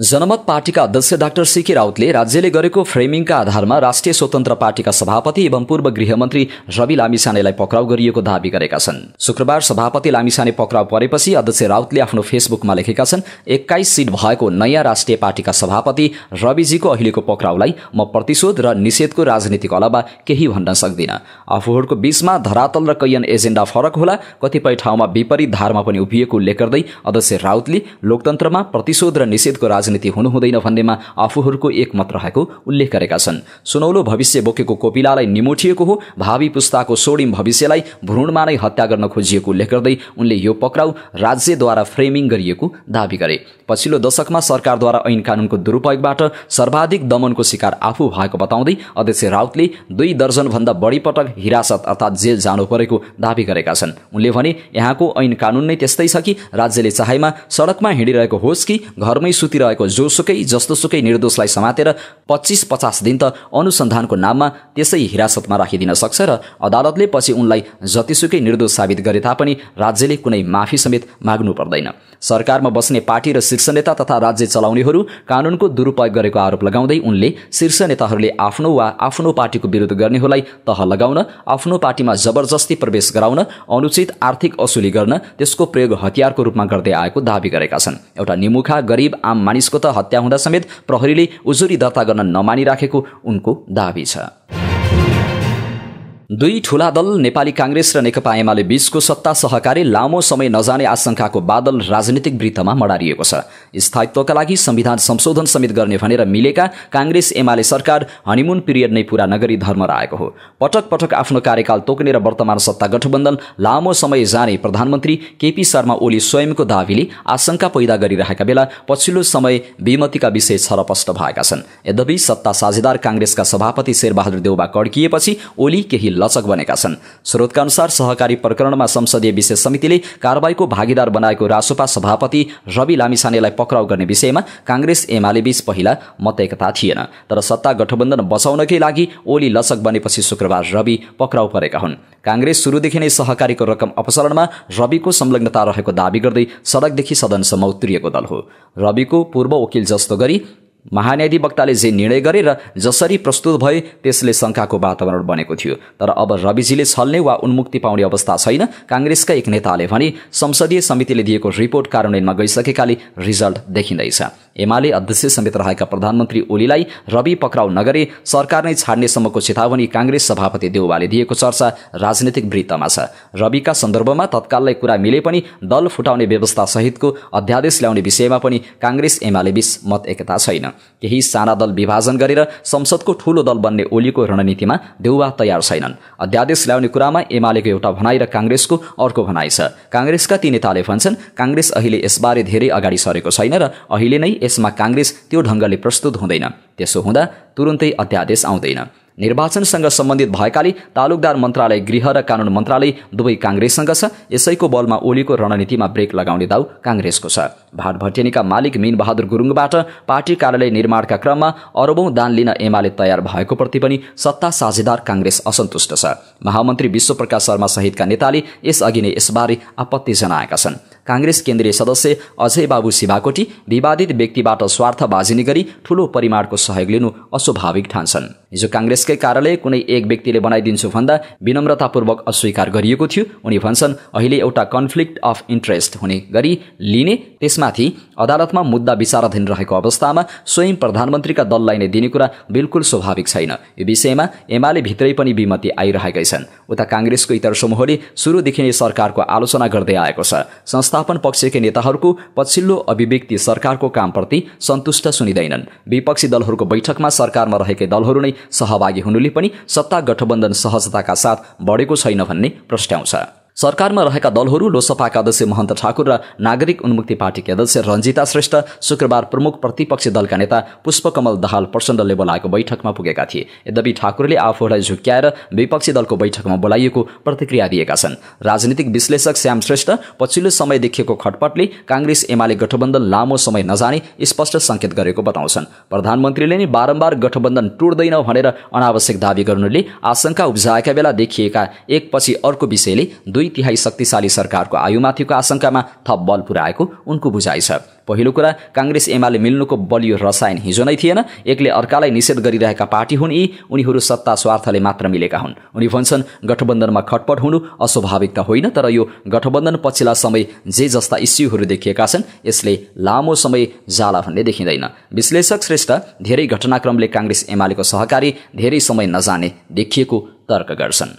जनमत पार्टीका अध्यक्ष डाक्टर सिके राउतले राज्यले गरेको फ्रेमिङका आधारमा राष्ट्रिय स्वतन्त्र पार्टीका सभापति एवं पूर्व गृहमन्त्री रवि लामिसानेलाई पक्राउ गरिएको दावी गरेका छन् शुक्रबार सभापति लामिसाने पक्राउ परेपछि अध्यक्ष राउतले आफ्नो फेसबुकमा लेखेका छन् एक्काइस सीट भएको नयाँ राष्ट्रिय पार्टीका सभापति रविजीको अहिलेको पक्राउलाई म प्रतिशोध र निषेधको राजनीतिको अलावा केही भन्न सक्दिनँ आफूहरूको बीचमा धरातल र कैयन एजेन्डा फरक होला कतिपय ठाउँमा विपरीत धारमा पनि उभिएको उल्लेख गर्दै अध्यक्ष राउतले लोकतन्त्रमा प्रतिशोध र निषेधको राजनीति हुनुहुँदैन भन्नेमा आफूहरूको एकमत रहेको उल्लेख गरेका छन् सुनौलो भविष्य बोकेको कोपिलालाई निमोठिएको हो भावी पुस्ताको सोडिम भविष्यलाई भ्रूणमा नै हत्या गर्न खोजिएको उल्लेख गर्दै उनले यो पक्राउ राज्यद्वारा फ्रेमिङ गरिएको दावी गरे पछिल्लो दशकमा सरकारद्वारा ऐन कानुनको दुरुपयोगबाट सर्वाधिक दमनको शिकार आफू भएको बताउँदै अध्यक्ष राउतले दुई दर्जनभन्दा बढी पटक हिरासत अर्थात् जेल जानु परेको दावी गरेका छन् उनले भने यहाँको ऐन कानुन नै त्यस्तै छ कि राज्यले चाहेमा सडकमा हिँडिरहेको होस् कि घरमै सुतिरहेको भएको जोसुकै जस्तोसुकै निर्दोषलाई समातेर पच्चिस पचास दिन त अनुसन्धानको नाममा त्यसै हिरासतमा राखिदिन सक्छ र अदालतले पछि उनलाई जतिसुकै निर्दोष साबित गरे तापनि राज्यले कुनै माफी समेत माग्नु पर्दैन सरकारमा बस्ने पार्टी र शीर्ष नेता तथा राज्य चलाउनेहरू कानुनको दुरुपयोग गरेको आरोप लगाउँदै उनले शीर्ष नेताहरूले आफ्नो वा आफ्नो पार्टीको विरोध गर्नेहरूलाई तह लगाउन आफ्नो पार्टीमा जबरजस्ती प्रवेश गराउन अनुचित आर्थिक असुली गर्न त्यसको प्रयोग हतियारको रूपमा गर्दै आएको दावी गरेका छन् एउटा निमुखा गरिब आम मानिस मानिसको त हत्या हुँदा समेत प्रहरीले उजुरी दर्ता गर्न नमानिराखेको उनको दावी छ दुई ठूला दल नेपाली काङ्ग्रेस र नेकपा एमाले बीचको सत्ता सहकारी लामो समय नजाने आशंकाको बादल राजनीतिक वृत्तमा मडारिएको छ स्थायित्वका लागि संविधान संशोधन समेत गर्ने भनेर मिलेका काङ्ग्रेस एमाले सरकार हनिमुन पिरियड नै पूरा नगरी धर्म हो पटक पटक आफ्नो कार्यकाल तोक्ने र वर्तमान सत्ता गठबन्धन लामो समय जाने प्रधानमन्त्री केपी शर्मा ओली स्वयंको दावीले आशंका पैदा गरिरहेका बेला पछिल्लो समय विमतिका विषय छरपष्ट भएका छन् यद्यपि सत्ता साझेदार काङ्ग्रेसका सभापति शेरबहादुर देउबा कड्किएपछि ओली केही लचक बनेका छन् स्रोतका अनुसार सहकारी प्रकरणमा संसदीय विशेष समितिले कारवाहीको भागीदार बनाएको रासोपा सभापति रवि लामिसानेलाई पक्राउ गर्ने विषयमा काङ्ग्रेस एमाले बीच पहिला मतैकता थिएन तर सत्ता गठबन्धन बचाउनकै लागि ओली लचक बनेपछि शुक्रबार रवि पक्राउ परेका हुन् काङ्ग्रेस सुरुदेखि नै सहकारीको रकम अपसरणमा रविको संलग्नता रहेको दावी गर्दै सडकदेखि सदनसम्म उत्रिएको दल हो रविको पूर्व वकिल जस्तो गरी महान्याधिवक्ताले जे निर्णय गरे र जसरी प्रस्तुत भए त्यसले शङ्काको वातावरण बनेको थियो तर अब रविजीले छल्ने वा उन्मुक्ति पाउने अवस्था छैन काङ्ग्रेसका एक नेताले भने संसदीय समितिले दिएको रिपोर्ट कार्यान्वयनमा गइसकेकाले रिजल्ट देखिँदैछ एमाले अध्यक्ष समेत रहेका प्रधानमन्त्री ओलीलाई रवि पक्राउ नगरे सरकार नै छाड्नेसम्मको चेतावनी काङ्ग्रेस सभापति देउवाले दिएको चर्चा राजनैतिक वृत्तमा छ रविका सन्दर्भमा तत्काललाई कुरा मिले पनि दल फुटाउने व्यवस्था सहितको अध्यादेश ल्याउने विषयमा पनि काङ्ग्रेस एमाले बीच मत एकता छैन केही साना दल विभाजन गरेर संसदको ठूलो दल बन्ने ओलीको रणनीतिमा देउवा तयार छैनन् अध्यादेश ल्याउने कुरामा एमालेको एउटा भनाई र काङ्ग्रेसको अर्को भनाइ छ काङ्ग्रेसका ती नेताले भन्छन् काङ्ग्रेस अहिले यसबारे धेरै अगाडि सरेको छैन र अहिले नै यसमा काङ्ग्रेस त्यो ढङ्गले प्रस्तुत हुँदैन त्यसो हुँदा तुरुन्तै अध्यादेश आउँदैन निर्वाचनसँग सम्बन्धित भएकाले तालुकदार मन्त्रालय गृह र कानुन मन्त्रालय दुवै काङ्ग्रेससँग छ यसैको बलमा ओलीको रणनीतिमा ब्रेक लगाउने दाउ काङ्ग्रेसको छ भाट भटेनीका मालिक मीनबहादुर गुरुङबाट पार्टी कार्यालय निर्माणका क्रममा अरबौं दान लिन एमाले तयार भएको प्रति पनि सत्ता साझेदार काङ्ग्रेस असन्तुष्ट छ महामन्त्री विश्वप्रकाश शर्मा सहितका नेताले यसअघि नै यसबारे आपत्ति जनाएका छन् काङ्ग्रेस केन्द्रीय सदस्य अजय बाबु शिवाकोटी विवादित व्यक्तिबाट स्वार्थ बाजिने गरी ठूलो परिमाणको सहयोग लिनु अस्वाभाविक ठान्छन् हिजो काङ्ग्रेसकै कार्यालय कुनै एक व्यक्तिले बनाइदिन्छु भन्दा विनम्रतापूर्वक अस्वीकार गरिएको थियो उनी भन्छन् अहिले एउटा कन्फ्लिक्ट अफ इन्ट्रेस्ट हुने गरी लिने त्यसमाथि अदालतमा मुद्दा विचाराधीन रहेको अवस्थामा स्वयं प्रधानमन्त्रीका दललाई नै दिने कुरा बिल्कुल स्वाभाविक छैन यो विषयमा एमाले भित्रै पनि विमति आइरहेकै छन् उता काङ्ग्रेसको इतर समूहले सुरुदेखि नै सरकारको आलोचना गर्दै आएको छ संस्था व्यवस्थापन पक्षकै नेताहरूको पछिल्लो अभिव्यक्ति सरकारको कामप्रति सन्तुष्ट सुनिँदैनन् विपक्षी दलहरूको बैठकमा सरकारमा रहेकै दलहरू नै सहभागी हुनुले पनि सत्ता गठबन्धन सहजताका साथ बढेको छैन भन्ने प्रस्ट्याउँछ सरकारमा रहेका दलहरू लोकसभाका अध्यक्ष महन्त ठाकुर र नागरिक उन्मुक्ति पार्टीका अध्यक्ष रञ्जिता श्रेष्ठ शुक्रबार प्रमुख प्रतिपक्षी दलका नेता पुष्पकमल दाहाल प्रचण्डले बोलाएको बैठकमा पुगेका थिए यद्यपि ठाकुरले आफूलाई झुक्क्याएर विपक्षी दलको बैठकमा बोलाइएको प्रतिक्रिया दिएका छन् राजनीतिक विश्लेषक श्याम श्रेष्ठ पछिल्लो समय देखिएको खटपटले काङ्ग्रेस एमाले गठबन्धन लामो समय नजाने स्पष्ट सङ्केत गरेको बताउँछन् प्रधानमन्त्रीले नै बारम्बार गठबन्धन टुट्दैन भनेर अनावश्यक दावी गर्नुले आशंका उब्जाएका बेला देखिएका एकपछि अर्को विषयले दुई दुई तिहाई शक्तिशाली सरकारको आयुमाथिको आशंकामा थप बल पुर्याएको उनको बुझाइ छ पहिलो कुरा काङ्ग्रेस एमाले मिल्नुको बलियो रसायन हिजो नै थिएन एकले अर्कालाई निषेध गरिरहेका पार्टी हुन् यी उनीहरू सत्ता स्वार्थले मात्र मिलेका हुन् उनी भन्छन् गठबन्धनमा खटपट हुनु अस्वाभाविक त होइन तर यो गठबन्धन पछिल्ला समय जे जस्ता इस्युहरू देखिएका छन् यसले लामो समय जाला भन्ने देखिँदैन विश्लेषक श्रेष्ठ धेरै घटनाक्रमले काङ्ग्रेस एमालेको सहकारी धेरै समय नजाने देखिएको तर्क गर्छन्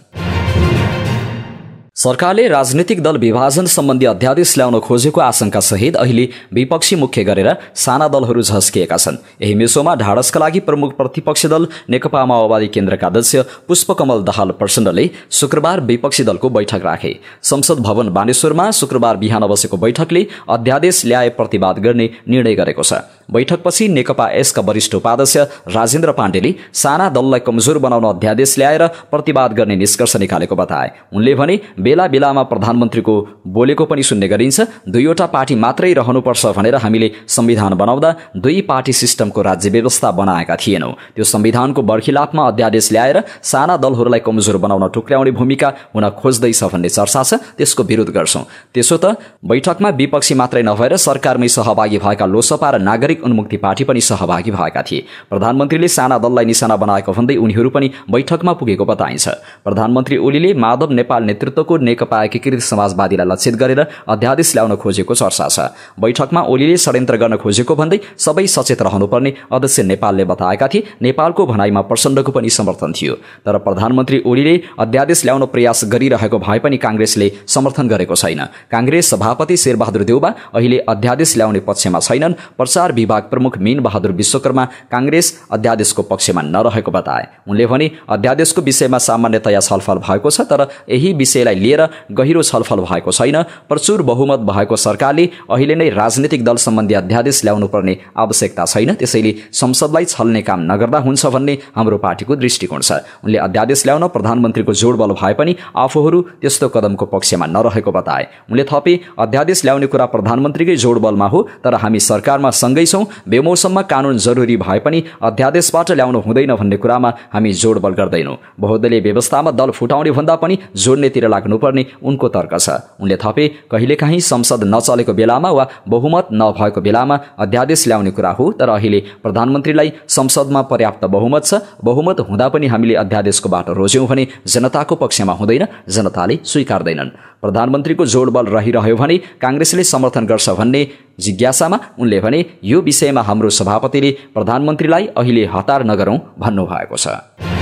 सरकारले राजनीतिक दल विभाजन सम्बन्धी अध्यादेश ल्याउन खोजेको आशंका सहित अहिले विपक्षी मुख्य गरेर साना दलहरू झस्किएका छन् यही मेसोमा ढाडसका लागि प्रमुख प्रतिपक्षी दल नेकपा माओवादी केन्द्रका अध्यक्ष पुष्पकमल दाहाल प्रचण्डले शुक्रबार विपक्षी दलको बैठक राखे संसद भवन बानेश्वरमा शुक्रबार बिहान बसेको बैठकले अध्यादेश ल्याए प्रतिवाद गर्ने निर्णय गरेको छ बैठकपछि नेकपा एसका वरिष्ठ उपाध्यक्ष राजेन्द्र पाण्डेले साना दललाई कमजोर बनाउन अध्यादेश ल्याएर प्रतिवाद गर्ने निष्कर्ष निकालेको बताए उनले भने बेला बेलामा प्रधानमन्त्रीको बोलेको पनि सुन्ने गरिन्छ दुईवटा पार्टी मात्रै रहनुपर्छ भनेर हामीले संविधान बनाउँदा दुई पार्टी सिस्टमको राज्य व्यवस्था बनाएका थिएनौँ त्यो संविधानको बर्खिलापमा अध्यादेश ल्याएर साना दलहरूलाई कमजोर बनाउन टुक्र्याउने भूमिका हुन खोज्दैछ भन्ने चर्चा छ त्यसको विरोध गर्छौँ त्यसो त बैठकमा विपक्षी मात्रै नभएर सरकारमै सहभागी भएका लोसपा र नागरिक नागरिक उन्मुक्ति पार्टी पनि सहभागी भएका थिए प्रधानमन्त्रीले साना दललाई निशाना बनाएको भन्दै उनीहरू पनि बैठकमा पुगेको बताइन्छ प्रधानमन्त्री ओलीले माधव नेपाल नेतृत्वको नेकपा एकीकृत समाजवादीलाई लक्षित गरेर अध्यादेश ल्याउन खोजेको चर्चा छ बैठकमा ओलीले षड्यन्त्र गर्न खोजेको भन्दै सबै सचेत रहनुपर्ने अध्यक्ष नेपालले बताएका थिए नेपालको भनाइमा प्रचण्डको पनि समर्थन थियो तर प्रधानमन्त्री ओलीले अध्यादेश ल्याउन प्रयास गरिरहेको भए पनि काङ्ग्रेसले समर्थन गरेको छैन काङ्ग्रेस सभापति शेरबहादुर देउबा अहिले अध्यादेश ल्याउने पक्षमा छैनन् प्रचार विभाग प्रमुख मीन बहादुर विश्वकर्मा काङ्ग्रेस अध्यादेशको पक्षमा नरहेको बताए उनले भने अध्यादेशको विषयमा सामान्यतया छलफल भएको छ तर यही विषयलाई लिएर गहिरो छलफल भएको छैन प्रचुर बहुमत भएको सरकारले अहिले नै राजनीतिक दल सम्बन्धी अध्यादेश ल्याउनु पर्ने आवश्यकता छैन त्यसैले संसदलाई छल्ने काम नगर्दा हुन्छ भन्ने हाम्रो पार्टीको दृष्टिकोण छ उनले अध्यादेश ल्याउन प्रधानमन्त्रीको जोडबल भए पनि आफूहरू त्यस्तो कदमको पक्षमा नरहेको बताए उनले थपे अध्यादेश ल्याउने कुरा प्रधानमन्त्रीकै जोडबलमा हो तर हामी सरकारमा सँगै छौँ बेमौसममा कानुन जरुरी भए पनि अध्यादेशबाट ल्याउनु हुँदैन भन्ने कुरामा हामी जोडबल गर्दैनौँ बहुदलीय व्यवस्थामा दल फुटाउने भन्दा पनि जोड्नेतिर लाग्नुपर्ने उनको तर्क छ उनले थपे कहिलेकाहीँ संसद नचलेको बेलामा वा बहुमत नभएको बेलामा अध्यादेश ल्याउने कुरा हो तर अहिले प्रधानमन्त्रीलाई संसदमा पर्याप्त बहुमत छ बहुमत हुँदा पनि हामीले अध्यादेशको बाटो रोज्यौँ भने जनताको पक्षमा हुँदैन जनताले स्वीकार्दैनन् प्रधानमन्त्रीको जोडबल रहिरह्यो भने काङ्ग्रेसले समर्थन गर्छ भन्ने जिज्ञासामा उनले भने यो विषयमा हाम्रो सभापतिले प्रधानमन्त्रीलाई अहिले हतार नगरौँ भन्नुभएको छ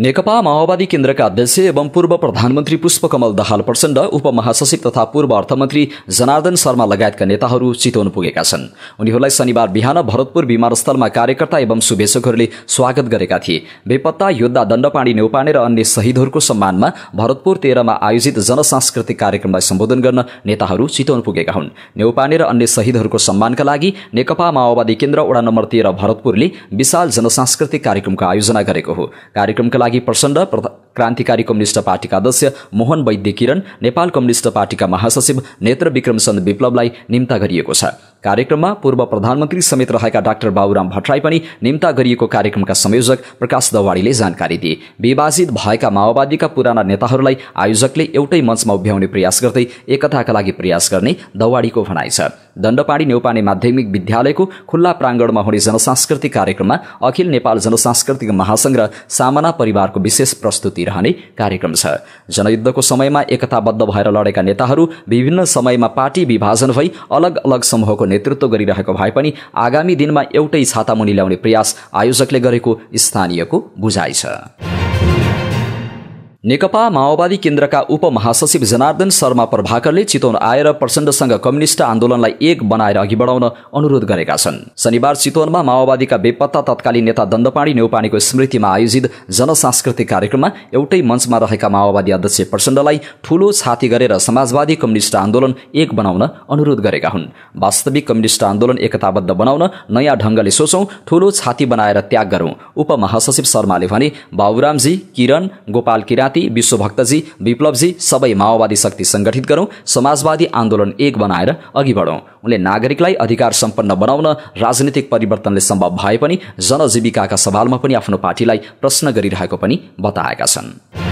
नेकपा माओवादी केन्द्रका अध्यक्ष एवं पूर्व प्रधानमन्त्री पुष्पकमल दहाल प्रचण्ड उपमहासचिव तथा पूर्व अर्थमन्त्री जनार्दन शर्मा लगायतका नेताहरू चितवन पुगेका छन् उनीहरूलाई शनिबार बिहान भरतपुर विमानस्थलमा कार्यकर्ता एवं शुभेच्छकहरूले स्वागत गरेका थिए बेपत्ता योद्धा दण्डपाणी नेउपाने र अन्य शहीदहरूको सम्मानमा भरतपुर तेह्रमा आयोजित जनसांस्कृतिक कार्यक्रमलाई सम्बोधन गर्न नेताहरू चितवन पुगेका हुन् नेउपाने र अन्य शहीदहरूको सम्मानका लागि नेकपा माओवादी केन्द्र वडा नम्बर तेह्र भरतपुरले विशाल जनसांस्कृतिक कार्यक्रमको आयोजना गरेको हो कार्यक्रमका लागि लागि प्रचण्ड क्रान्तिकारी कम्युनिष्ट पार्टीका अध्यक्ष मोहन वैद्य किरण नेपाल कम्युनिष्ट पार्टीका महासचिव नेत्र विक्रमचन्द विप्लवलाई निम्ता गरिएको छ कार्यक्रममा पूर्व प्रधानमन्त्री समेत रहेका डाक्टर बाबुराम भट्टराई पनि निम्ता गरिएको कार्यक्रमका संयोजक प्रकाश दवाडीले जानकारी दिए विभाजित भएका माओवादीका पुराना नेताहरूलाई आयोजकले एउटै मञ्चमा उभ्याउने प्रयास गर्दै एकताका लागि प्रयास गर्ने दवाडीको भनाइ छ दण्डपाडी न्यौपाने माध्यमिक विद्यालयको खुल्ला प्राङ्गणमा हुने जनसांस्कृतिक कार्यक्रममा अखिल नेपाल जनसांस्कृतिक महासंघ र सामना परिवारको विशेष प्रस्तुति रहने कार्यक्रम छ जनयुद्धको समयमा एकताबद्ध भएर लडेका नेताहरू विभिन्न समयमा पार्टी विभाजन भई अलग अलग समूहको नेतृत्व गरिरहेको भए पनि आगामी दिनमा एउटै छातामुनि ल्याउने प्रयास आयोजकले गरेको स्थानीयको बुझाइ छ नेकपा माओवादी केन्द्रका उपमहासचिव जनार्दन शर्मा प्रभाकरले चितवन आएर प्रचण्डसँग कम्युनिष्ट आन्दोलनलाई एक बनाएर अघि बढाउन अनुरोध गरेका छन् शनिबार चितवनमा माओवादीका बेपत्ता तत्कालीन नेता दण्डपाणी नेौपाणीको स्मृतिमा आयोजित जनसांस्कृतिक कार्यक्रममा एउटै मञ्चमा रहेका माओवादी अध्यक्ष प्रचण्डलाई ठूलो छाती गरेर समाजवादी कम्युनिष्ट आन्दोलन एक बनाउन अनुरोध गरेका हुन् वास्तविक कम्युनिष्ट आन्दोलन एकताबद्ध बनाउन नयाँ ढङ्गले सोचौं ठूलो छाती बनाएर त्याग गरौं उपमहासचिव शर्माले भने बाबुरामजी किरण गोपाल किरात पार्टी विश्वभक्तजी विप्लवजी सबै माओवादी शक्ति संगठित गरौँ समाजवादी आन्दोलन एक बनाएर अघि बढौँ उनले नागरिकलाई अधिकार सम्पन्न बनाउन राजनीतिक परिवर्तनले सम्भव भए पनि जनजीविकाका सवालमा पनि आफ्नो पार्टीलाई प्रश्न गरिरहेको पनि बताएका छन्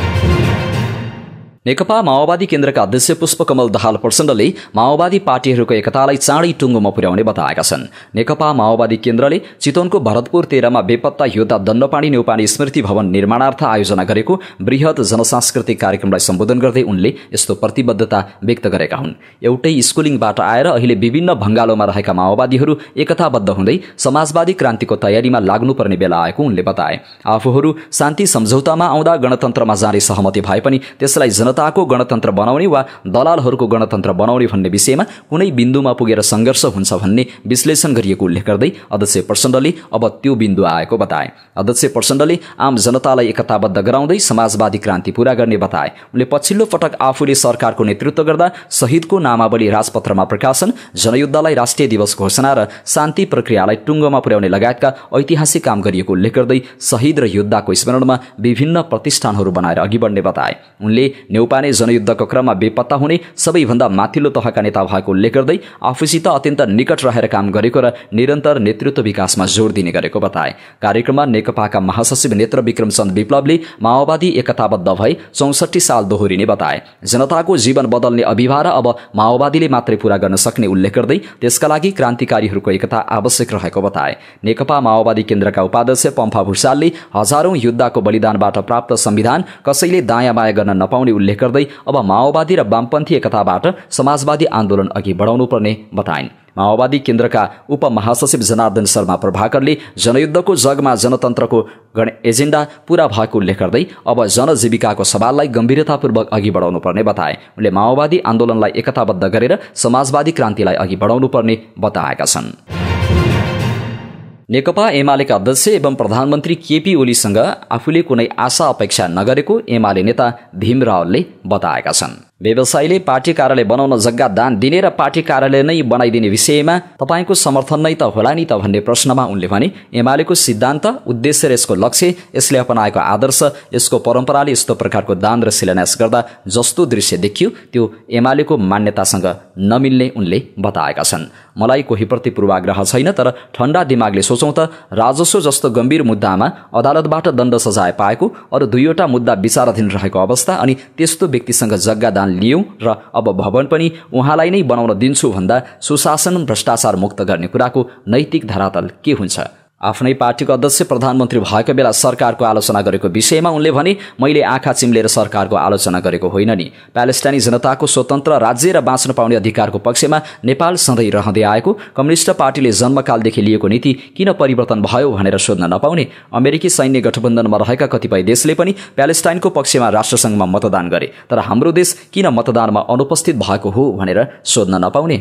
नेकपा माओवादी केन्द्रका अध्यक्ष पुष्पकमल दहाल प्रचण्डले माओवादी पार्टीहरूको एकतालाई चाँडै टुङ्गोमा पुर्याउने बताएका छन् नेकपा माओवादी केन्द्रले चितवनको भरतपुर तेह्रमा बेपत्ता योद्धा दण्डपाणी न्यौपाणी स्मृति भवन निर्माणार्थ आयोजना गरेको वृहत जनसांस्कृतिक कार्यक्रमलाई सम्बोधन गर्दै उनले यस्तो प्रतिबद्धता व्यक्त गरेका हुन् एउटै स्कुलिङबाट आएर अहिले विभिन्न भङ्गालोमा रहेका माओवादीहरू एकताबद्ध हुँदै समाजवादी क्रान्तिको तयारीमा लाग्नुपर्ने बेला आएको उनले बताए आफूहरू शान्ति सम्झौतामा आउँदा गणतन्त्रमा जाने सहमति भए पनि त्यसलाई जन जनताको गणतन्त्र बनाउने वा दलालहरूको गणतन्त्र बनाउने भन्ने विषयमा कुनै बिन्दुमा पुगेर सङ्घर्ष हुन्छ भन्ने विश्लेषण गरिएको उल्लेख गर्दै अध्यक्ष प्रचण्डले अब त्यो बिन्दु आएको बताए अध्यक्ष प्रचण्डले आम जनतालाई एकताबद्ध गराउँदै समाजवादी क्रान्ति पूरा गर्ने बताए उनले पछिल्लो पटक आफूले सरकारको नेतृत्व गर्दा शहीदको नामावली राजपत्रमा प्रकाशन जनयुद्धलाई राष्ट्रिय दिवस घोषणा र शान्ति प्रक्रियालाई टुङ्गोमा पुर्याउने लगायतका ऐतिहासिक काम गरिएको उल्लेख गर्दै शहीद र योद्धाको स्मरणमा विभिन्न प्रतिष्ठानहरू बनाएर अघि बढ्ने बताए उनले नेउपाने जनयुद्धको क्रममा बेपत्ता हुने सबैभन्दा माथिल्लो तहका नेता भएको उल्लेख गर्दै आफूसित अत्यन्त निकट रहेर काम गरेको र निरन्तर नेतृत्व विकासमा जोड दिने गरेको बताए कार्यक्रममा नेकपाका महासचिव नेत्र विक्रमचन्द विप्लवले माओवादी एकताबद्ध भई चौसठी साल दोहोरिने बताए जनताको जीवन बदल्ने अभिभार अब माओवादीले मात्रै पूरा गर्न सक्ने उल्लेख गर्दै त्यसका लागि क्रान्तिकारीहरूको एकता आवश्यक रहेको बताए नेकपा माओवादी केन्द्रका उपाध्यक्ष पम्फा भूषालले हजारौं युद्धको बलिदानबाट प्राप्त संविधान कसैले दायाँ बायाँ गर्न नपाउने उल्लेख उल्लेख गर्दै अब माओवादी र वामपन्थी एकताबाट समाजवादी आन्दोलन अघि बढाउनु पर्ने बताइन् माओवादी केन्द्रका उपमहासचिव जनार्दन शर्मा प्रभाकरले जनयुद्धको जगमा जनतन्त्रको गण एजेन्डा पूरा भएको उल्लेख गर्दै अब जनजीविकाको सवाललाई गम्भीरतापूर्वक अघि बढाउनु पर्ने बताए उनले माओवादी आन्दोलनलाई एकताबद्ध गरेर समाजवादी क्रान्तिलाई अघि बढाउनु पर्ने बताएका छन् नेकपा एमालेका अध्यक्ष एवं प्रधानमन्त्री केपी ओलीसँग आफूले कुनै आशा अपेक्षा नगरेको एमाले नेता भीम रावलले बताएका छन् व्यवसायीले पार्टी कार्यालय बनाउन जग्गा दान दिने र पार्टी कार्यालय नै बनाइदिने विषयमा तपाईँको समर्थन नै त होला नि त भन्ने प्रश्नमा उनले भने एमालेको सिद्धान्त उद्देश्य र यसको लक्ष्य यसले अपनाएको आदर्श यसको परम्पराले यस्तो प्रकारको दान र शिलान्यास गर्दा जस्तो दृश्य देखियो त्यो एमालेको मान्यतासँग नमिल्ने उनले बताएका छन् मलाई कोहीप्रति पूर्वाग्रह छैन तर ठन्डा दिमागले सोचौँ त राजस्व जस्तो गम्भीर मुद्दामा अदालतबाट दण्ड सजाय पाएको अरू दुईवटा मुद्दा विचाराधीन रहेको अवस्था अनि त्यस्तो व्यक्तिसँग जग्गा दान लियौँ र अब भवन पनि उहाँलाई नै बनाउन दिन्छु भन्दा सुशासन भ्रष्टाचार मुक्त गर्ने कुराको नैतिक धरातल के हुन्छ आफ्नै पार्टीको अध्यक्ष प्रधानमन्त्री भएको बेला सरकारको आलोचना गरेको विषयमा उनले भने मैले आँखा चिम्लेर सरकारको आलोचना गरेको होइन नि प्यालेस्टाइनी जनताको स्वतन्त्र राज्य र बाँच्न पाउने अधिकारको पक्षमा नेपाल सधैँ रहँदै आएको कम्युनिष्ट पार्टीले जन्मकालदेखि लिएको नीति किन परिवर्तन भयो भनेर सोध्न नपाउने अमेरिकी सैन्य गठबन्धनमा रहेका कतिपय देशले पनि प्यालेस्टाइनको पक्षमा राष्ट्रसङ्घमा मतदान गरे तर हाम्रो देश किन मतदानमा अनुपस्थित भएको हो भनेर सोध्न नपाउने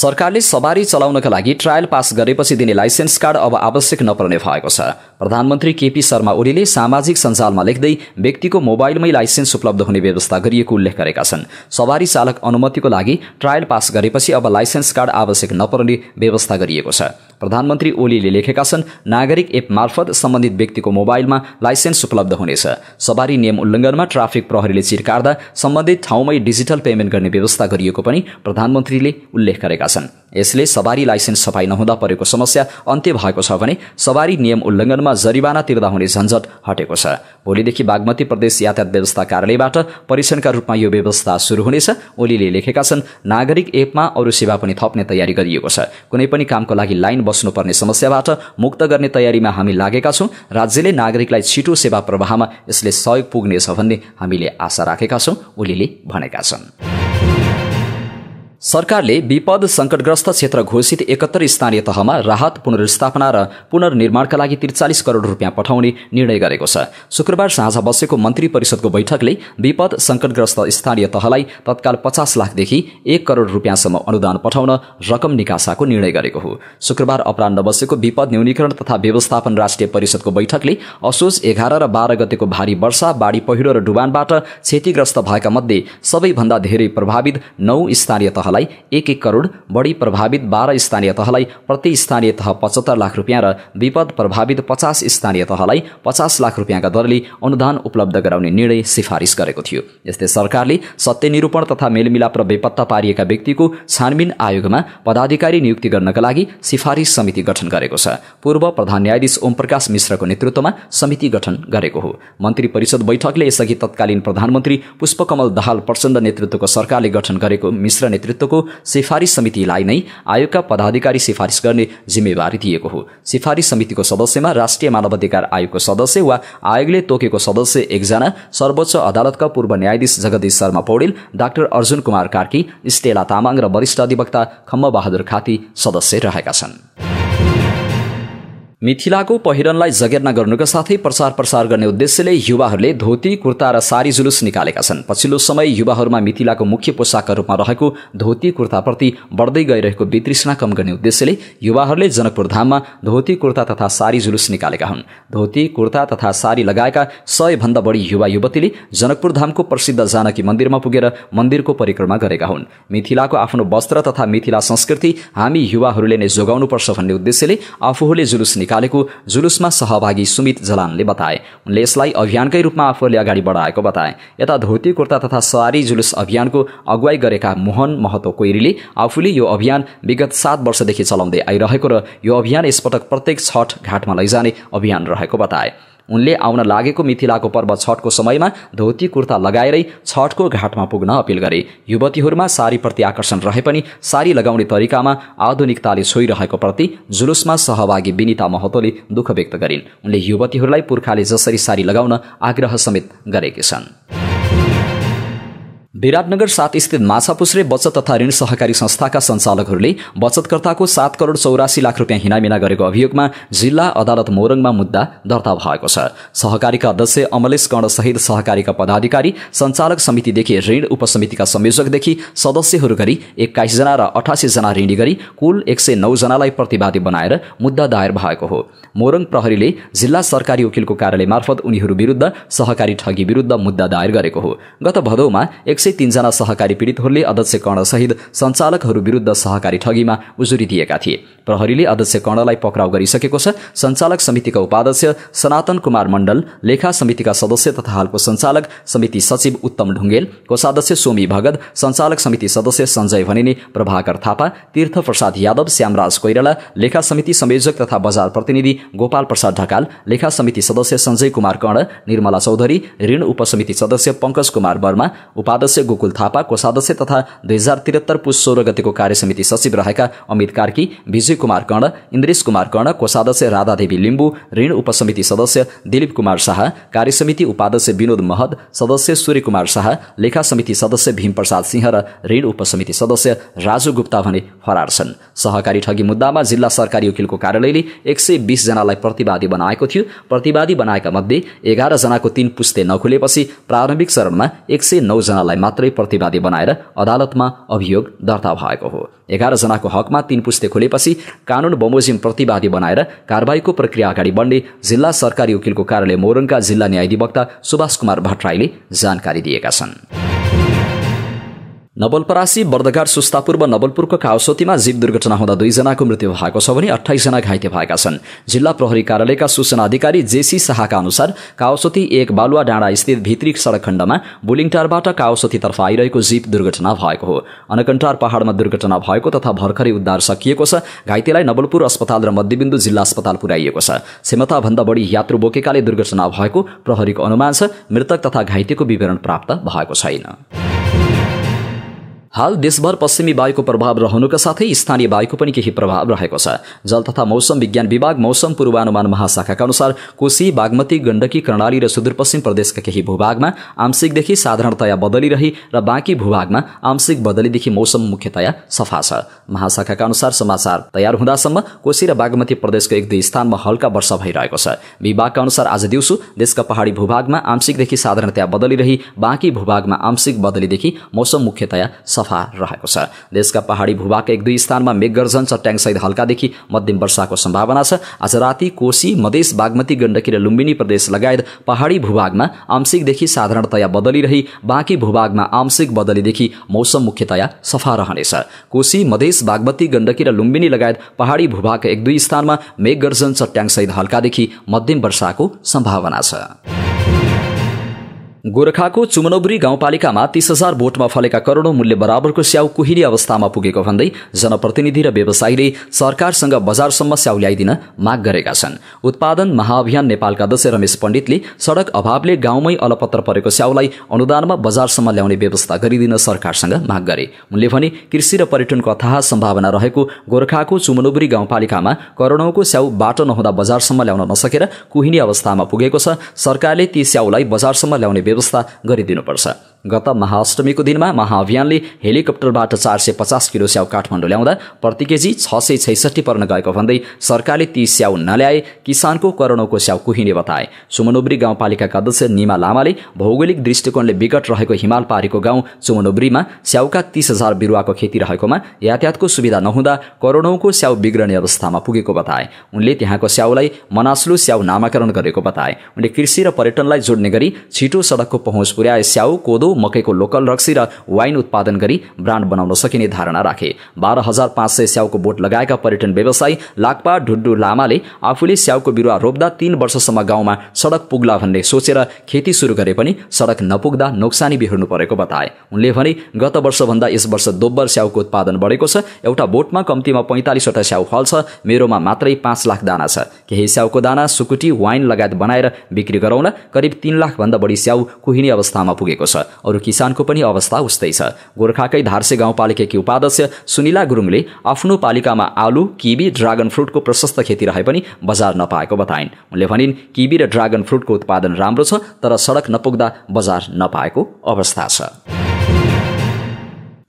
सरकारले सवारी चलाउनका लागि ट्रायल पास गरेपछि दिने लाइसेन्स कार्ड अब आवश्यक नपर्ने भएको छ प्रधानमन्त्री केपी शर्मा ओलीले सामाजिक सञ्जालमा लेख्दै व्यक्तिको मोबाइलमै लाइसेन्स उपलब्ध हुने व्यवस्था गरिएको उल्लेख गरेका छन् सवारी चालक अनुमतिको लागि ट्रायल पास गरेपछि अब लाइसेन्स कार्ड आवश्यक नपर्ने व्यवस्था गरिएको छ प्रधानमन्त्री ओलीले लेखेका छन् नागरिक एप मार्फत सम्बन्धित व्यक्तिको मोबाइलमा लाइसेन्स उपलब्ध हुनेछ सवारी नियम उल्लङ्घनमा ट्राफिक प्रहरीले चिर्कार्दा सम्बन्धित ठाउँमै डिजिटल पेमेन्ट गर्ने व्यवस्था गरिएको पनि प्रधानमन्त्रीले उल्लेख गरेका छन् यसले सवारी लाइसेन्स सफाई नहुँदा परेको समस्या अन्त्य भएको छ भने सवारी नियम उल्लङ्घनमा जरिवाना तिर्दा हुने झन्झट हटेको छ भोलिदेखि बागमती प्रदेश यातायात व्यवस्था कार्यालयबाट परीक्षणका रूपमा यो व्यवस्था सुरु हुनेछ ओलीले लेखेका छन् नागरिक एपमा अरू सेवा पनि थप्ने तयारी गरिएको छ कुनै पनि कामको लागि लाइन बस्नुपर्ने समस्याबाट मुक्त गर्ने तयारीमा हामी लागेका छौँ राज्यले नागरिकलाई छिटो सेवा प्रवाहमा यसले सहयोग पुग्नेछ भन्ने हामीले आशा राखेका छौँ ओलीले भनेका छन् सरकारले विपद सङ्कटग्रस्त क्षेत्र घोषित एकहत्तर स्थानीय तहमा राहत पुनर्स्थापना र पुनर्निर्माणका लागि त्रिचालिस करोड रुपियाँ पठाउने निर्णय गरेको छ शुक्रबार साँझ बसेको मन्त्री परिषदको बैठकले विपद सङ्कटग्रस्त स्थानीय तहलाई तत्काल पचास लाखदेखि एक करोड रुपियाँसम्म अनुदान पठाउन रकम निकासाको निर्णय गरेको हो शुक्रबार अपरान्ह बसेको विपद न्यूनीकरण तथा व्यवस्थापन राष्ट्रिय परिषदको बैठकले असोज एघार र बाह्र गतेको भारी वर्षा बाढी पहिरो र डुबानबाट क्षतिग्रस्त भएका मध्ये सबैभन्दा धेरै प्रभावित नौ स्थानीय तह तहलाई एक एक करोड बढी प्रभावित बाह्र स्थानीय तहलाई प्रति स्थानीय तह पचहत्तर लाख रुपियाँ र विपद प्रभावित पचास स्थानीय तहलाई पचास लाख रुपियाँका दरले अनुदान उपलब्ध गराउने निर्णय सिफारिस गरेको थियो यस्तै सरकारले सत्यनिरूपण तथा मेलमिलाप र बेपत्ता पारिएका व्यक्तिको छानबिन आयोगमा पदाधिकारी नियुक्ति गर्नका लागि सिफारिस समिति गठन गरेको छ पूर्व प्रधान न्यायाधीश ओमप्रकाश मिश्रको नेतृत्वमा समिति गठन गरेको हो मन्त्री परिषद बैठकले यसअघि तत्कालीन प्रधानमन्त्री पुष्पकमल दाहाल प्रचण्ड नेतृत्वको सरकारले गठन गरेको मिश्र नेतृत्व नेतृत्वको सिफारिस समितिलाई नै आयोगका पदाधिकारी सिफारिस गर्ने जिम्मेवारी दिएको हो सिफारिस समितिको सदस्यमा राष्ट्रिय मानवाधिकार आयोगको सदस्य वा आयोगले तोकेको सदस्य एकजना सर्वोच्च अदालतका पूर्व न्यायाधीश जगदीश शर्मा पौडेल डाक्टर अर्जुन कुमार कार्की स्टेला तामाङ र वरिष्ठ अधिवक्ता बहादुर खाती सदस्य रहेका छन् मिथिलाको पहिरनलाई जगेर्ना गर्नुका साथै प्रचार प्रसार गर्ने उद्देश्यले युवाहरूले धोती कुर्ता र सारी जुलुस निकालेका छन् पछिल्लो समय युवाहरूमा मिथिलाको मुख्य पोसाकका रूपमा रहेको धोती कुर्ताप्रति बढ्दै गइरहेको वितृष्णा कम गर्ने उद्देश्यले युवाहरूले जनकपुरधाममा धोती कुर्ता तथा सारी जुलुस निकालेका हुन् धोती कुर्ता तथा सारी लगाएका सयभन्दा बढी युवा युवतीले जनकपुरधामको प्रसिद्ध जानकी मन्दिरमा पुगेर मन्दिरको परिक्रमा गरेका हुन् मिथिलाको आफ्नो वस्त्र तथा मिथिला संस्कृति हामी युवाहरूले नै जोगाउनुपर्छ भन्ने उद्देश्यले आफूहरूले जुलुस निकालेको जुलुसमा सहभागी सुमित जलानले बताए उनले यसलाई अभियानकै रूपमा आफूले अगाडि बढाएको बताए यता धोती कुर्ता तथा सवारी जुलुस अभियानको अगुवाई गरेका मोहन महतो कोइरीले आफूले यो अभियान विगत सात वर्षदेखि चलाउँदै आइरहेको र यो अभियान यसपटक प्रत्येक छठ घाटमा लैजाने अभियान रहेको बताए उनले आउन लागेको मिथिलाको पर्व छठको समयमा धोती कुर्ता लगाएरै छठको घाटमा पुग्न अपिल गरे युवतीहरूमा सारीप्रति आकर्षण रहे पनि सारी लगाउने तरिकामा आधुनिकताले छोइरहेको प्रति जुलुसमा सहभागी विनिता महतोले दुःख व्यक्त गरिन् उनले युवतीहरूलाई पुर्खाले जसरी सारी लगाउन आग्रह समेत गरेकी छन् विराटनगर सात स्थित माछापुस्रे बचत तथा ऋण सहकारी संस्थाका सञ्चालकहरूले बचतकर्ताको सात करोड चौरासी लाख रुपियाँ हिनामिना गरेको अभियोगमा जिल्ला अदालत मोरङमा मुद्दा दर्ता भएको छ सहकारीका अध्यक्ष अमलेश कणसहित सहकारीका पदाधिकारी सञ्चालक समितिदेखि ऋण उपसमितिका संयोजकदेखि सदस्यहरू गरी एक्काइसजना र अठासीजना ऋणी गरी कुल एक सय नौजनालाई प्रतिवादी बनाएर मुद्दा दायर भएको हो मोरङ प्रहरीले जिल्ला सरकारी वकिलको कार्यालय मार्फत उनीहरू विरुद्ध सहकारी ठगी विरुद्ध मुद्दा दायर गरेको हो गत भदौमा एक सय तीनजना सहकारी पीडितहरूले अध्यक्ष कर्णसहित सञ्चालकहरू विरुद्ध सहकारी ठगीमा उजुरी दिएका थिए प्रहरीले अध्यक्ष कर्णलाई पक्राउ गरिसकेको छ सञ्चालक समितिका उपाध्यक्ष सनातन कुमार मण्डल लेखा समितिका सदस्य तथा हालको सञ्चालक समिति सचिव उत्तम ढुङ्गेल कोषाध्यक्ष सोमी भगत सञ्चालक समिति सदस्य सञ्जय भनिने प्रभाकर थापा तीर्थ प्रसाद यादव श्यामराज कोइराला लेखा समिति संयोजक तथा बजार प्रतिनिधि गोपाल प्रसाद ढकाल लेखा समिति सदस्य सञ्जय कुमार कर्ण निर्मला चौधरी ऋण उपसमिति सदस्य पङ्कज कुमार वर्मा उपाध्यक्ष सदस्य गोकुल थापाको सदस्य तथा दुई हजार त्रिहत्तर पुस सोह्र गतिको कार्यसमिति सचिव रहेका अमित कार्की विजय कुमार कर्ण इन्द्रेश कुमार कर्ण को कोषाध्यक्ष राधादेवी लिम्बू ऋण उपसमिति सदस्य दिलीप कुमार शाह कार्यसमिति उपाध्यक्ष विनोद महत सदस्य सूर्य कुमार शाह लेखा समिति सदस्य भीमप्रसाद सिंह र ऋण उपसमिति सदस्य राजु गुप्ता भने फरार छन् सहकारी ठगी मुद्दामा जिल्ला सरकारी वकिलको कार्यालयले एक सय बिसजनालाई प्रतिवादी बनाएको थियो प्रतिवादी बनाएका मध्ये एघारजनाको तीन पुस्ते नखुलेपछि प्रारम्भिक चरणमा एक सय नौजनालाई मात्रै प्रतिवादी बनाएर अदालतमा अभियोग दर्ता भएको हो एघारजनाको हकमा तीन पुस्ते खोलेपछि कानून बमोजिम प्रतिवादी बनाएर कारवाहीको प्रक्रिया अगाडि बढ्ने जिल्ला सरकारी वकिलको कार्यालय मोरङका जिल्ला न्यायाधिवक्ता सुभाष कुमार भट्टराईले जानकारी दिएका छन् नवलपरासी बर्दघाट सुस्तापूर्व नवलपुरको काउसोतीमा जीव दुर्घटना हुँदा दुईजनाको मृत्यु भएको छ भने अठाइसजना घाइते भएका छन् जिल्ला प्रहरी कार्यालयका सूचना अधिकारी जेसी शाहका अनुसार काउसोती एक बालुवा डाँडा स्थित भित्री सडक खण्डमा बुलिङटारबाट काउसोतीतर्फ आइरहेको जीप दुर्घटना भएको हो अनकन्टार पहाडमा दुर्घटना भएको तथा भर्खरै उद्धार सकिएको छ घाइतेलाई नवलपुर अस्पताल र मध्यबिन्दु जिल्ला अस्पताल पुर्याइएको छ क्षमताभन्दा बढी यात्रु बोकेकाले दुर्घटना भएको प्रहरीको अनुमान छ मृतक तथा घाइतेको विवरण प्राप्त भएको छैन हाल देशभर पश्चिमी वायुको प्रभाव रहनुका साथै स्थानीय वायुको पनि केही प्रभाव रहेको छ जल तथा मौसम विज्ञान विभाग मौसम पूर्वानुमान महाशाखाका अनुसार कोशी बागमती गण्डकी कर्णाली र सुदूरपश्चिम प्रदेशका केही भूभागमा आंशिकदेखि साधारणतया बदली रही र बाँकी भूभागमा आंशिक बदलीदेखि मौसम मुख्यतया सफा छ महाशाखाका अनुसार समाचार तयार हुँदासम्म कोशी र बागमती प्रदेशको एक दुई स्थानमा हल्का वर्षा भइरहेको छ विभागका अनुसार आज दिउँसो देशका पहाडी भूभागमा आंशिकदेखि साधारणतया बदली रही बाँकी भूभागमा आंशिक बदलीदेखि मौसम मुख्यतया सफा सफा रहेको छ देशका पहाडी भूभागका एक दुई स्थानमा मेघगर्जन चट्याङसहित हल्कादेखि मध्यम वर्षाको सम्भावना छ आज राति कोशी मधेस बागमती गण्डकी र लुम्बिनी प्रदेश लगायत पहाडी भूभागमा आंशिकदेखि साधारणतया बदली रही बाँकी भूभागमा आंशिक बदलीदेखि मौसम मुख्यतया सफा रहनेछ कोशी मधेस बागमती गण्डकी र लुम्बिनी लगायत पहाडी भूभागका एक दुई स्थानमा मेघगर्जन चट्याङसहित हल्कादेखि मध्यम वर्षाको सम्भावना छ गोर्खाको चुमनोब्री गाउँपालिकामा तीस हजार भोटमा फलेका करोडौं मूल्य बराबरको स्याउ कुहिने अवस्थामा पुगेको भन्दै जनप्रतिनिधि र व्यवसायीले सरकारसँग बजारसम्म स्याउ ल्याइदिन माग गरेका छन् उत्पादन महाअभियान नेपालका अध्यक्ष रमेश पण्डितले सड़क अभावले गाउँमै अलपत्र परेको स्याउलाई अनुदानमा बजारसम्म ल्याउने व्यवस्था गरिदिन सरकारसँग माग गरे उनले भने कृषि र पर्यटनको अथाह सम्भावना रहेको गोर्खाको चुमनोब्री गाउँपालिकामा करोडौंको स्याउ बाटो नहुँदा बजारसम्म ल्याउन नसकेर कुहिनी अवस्थामा पुगेको छ सरकारले ती स्याउलाई बजारसम्म ल्याउने व्यवस्था गरिदिनुपर्छ गत महाअष्टमीको दिनमा महाअभियानले हेलिकप्टरबाट चार सय पचास किलो स्याउ काठमाडौँ ल्याउँदा प्रति केजी छ सय छैसठी पर्न गएको भन्दै सरकारले ती स्याउ नल्याए किसानको करोडौँको स्याउ कुहिने बताए सुमनोब्री गाउँपालिकाका अध्यक्ष निमा लामाले भौगोलिक दृष्टिकोणले विकट रहेको हिमाल पारेको गाउँ चुमनोब्रीमा स्याउका तीस हजार बिरुवाको खेती रहेकोमा यातायातको सुविधा नहुँदा करोडौँको स्याउ बिग्रने अवस्थामा पुगेको बताए उनले त्यहाँको स्याउलाई मनास्लु स्याउ नामाकरण गरेको बताए उनले कृषि र पर्यटनलाई जोड्ने गरी छिटो सडकको पहुँच पुर्याए स्याउ कोदो मकैको लोकल रक्सी र वाइन उत्पादन गरी ब्रान्ड बनाउन सकिने धारणा राखे बाह्र हजार पाँच सय स्याउको बोट लगाएका पर्यटन व्यवसायी लाक्पा ढुड्डु लामाले आफूले स्याउको बिरुवा रोप्दा तीन वर्षसम्म गाउँमा सडक पुग्ला भन्ने सोचेर खेती सुरु गरे पनि सडक नपुग्दा नोक्सानी बिहोर्नु परेको बताए उनले भने गत वर्षभन्दा यस वर्ष दोब्बर स्याउको उत्पादन बढेको छ एउटा बोटमा कम्तीमा पैँतालिसवटा स्याउ फल्छ मेरोमा मात्रै पाँच लाख दाना छ केही स्याउको दाना सुकुटी वाइन लगायत बनाएर बिक्री गराउन करिब तीन लाखभन्दा बढी स्याउ कुहिनी अवस्थामा पुगेको छ अरू किसानको पनि अवस्था उस्तै छ गोर्खाकै धारसे गाउँपालिकाकी उपाध्यक्ष सुनिला गुरुङले आफ्नो पालिकामा आलु किबी ड्रागन फ्रुटको प्रशस्त खेती रहे पनि बजार नपाएको बताइन् उनले भनिन् किबी र ड्रागन फ्रुटको उत्पादन राम्रो छ तर सडक नपुग्दा बजार नपाएको अवस्था छ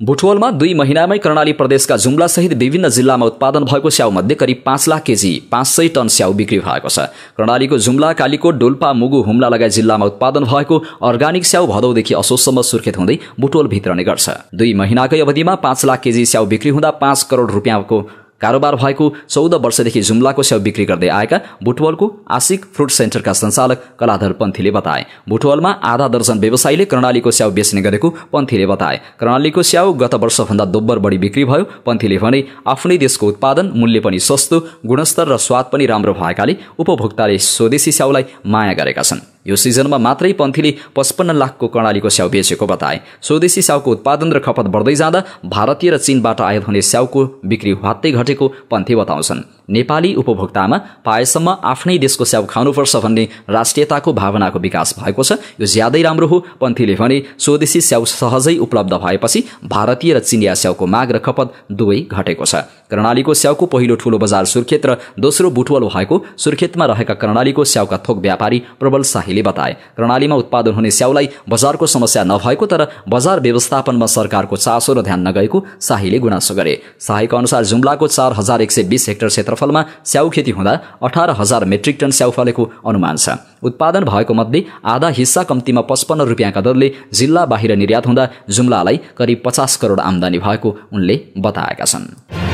बुटवलमा दुई महिनामै कर्णाली प्रदेशका जुम्ला सहित विभिन्न जिल्लामा उत्पादन भएको स्याउ मध्ये करिब पाँच लाख केजी पाँच सय टन स्याउ बिक्री भएको छ कर्णालीको जुम्ला कालीकोट डोल्पा मुगु हुम्ला लगायत जिल्लामा उत्पादन भएको अर्ग्यानिक स्याउ भदौदेखि असोजसम्म सुर्खेत हुँदै बुटवल भित्रने गर्छ दुई महिनाकै अवधिमा पाँच लाख केजी स्याउ बिक्री हुँदा पाँच करोड रुपियाँको कारोबार भएको चौध वर्षदेखि जुम्लाको स्याउ बिक्री गर्दै आएका भुटवलको आशिक फ्रुट सेन्टरका सञ्चालक कलाधर पन्थीले बताए भुटवलमा आधा दर्जन व्यवसायीले कर्णालीको स्याउ बेच्ने गरेको पन्थीले बताए कर्णालीको स्याउ गत वर्षभन्दा दोब्बर बढी बिक्री भयो पन्थीले भने आफ्नै देशको उत्पादन मूल्य पनि सस्तो गुणस्तर र स्वाद पनि राम्रो भएकाले उपभोक्ताले स्वदेशी स्याउलाई माया गरेका छन् यो सिजनमा मात्रै पन्थीले पचपन्न लाखको कर्णालीको स्याउ बेचेको बताए स्वदेशी स्याउको उत्पादन र खपत बढ्दै जाँदा भारतीय र चीनबाट आयात हुने स्याउको बिक्री ह्वात्तै घटेको पन्थी बताउँछन् नेपाली उपभोक्तामा पाएसम्म आफ्नै देशको स्याउ खानुपर्छ भन्ने राष्ट्रियताको भावनाको विकास भएको छ यो ज्यादै राम्रो हो पन्थीले भने स्वदेशी स्याउ सहजै उपलब्ध भएपछि भारतीय र चिनिया स्याउको माग र खपत दुवै घटेको छ कर्णालीको स्याउको पहिलो ठूलो बजार सुर्खेत र दोस्रो बुटवल भएको सुर्खेतमा रहेका कर्णालीको स्याउका थोक व्यापारी प्रबल शाहीले बताए कर्णालीमा उत्पादन हुने स्याउलाई बजारको समस्या नभएको तर बजार व्यवस्थापनमा सरकारको चासो र ध्यान नगएको शाहीले गुनासो गरे शाहीको अनुसार जुम्लाको चार हजार एक सय बिस हेक्टर क्षेत्र क्षेत्रफलमा स्याउ खेती हुँदा अठार हजार मेट्रिक टन स्याउ फलेको अनुमान छ उत्पादन भएको मध्ये आधा हिस्सा कम्तीमा पचपन्न रुपियाँका दरले जिल्ला बाहिर निर्यात हुँदा जुम्लालाई करिब पचास करोड आम्दानी भएको उनले बताएका छन्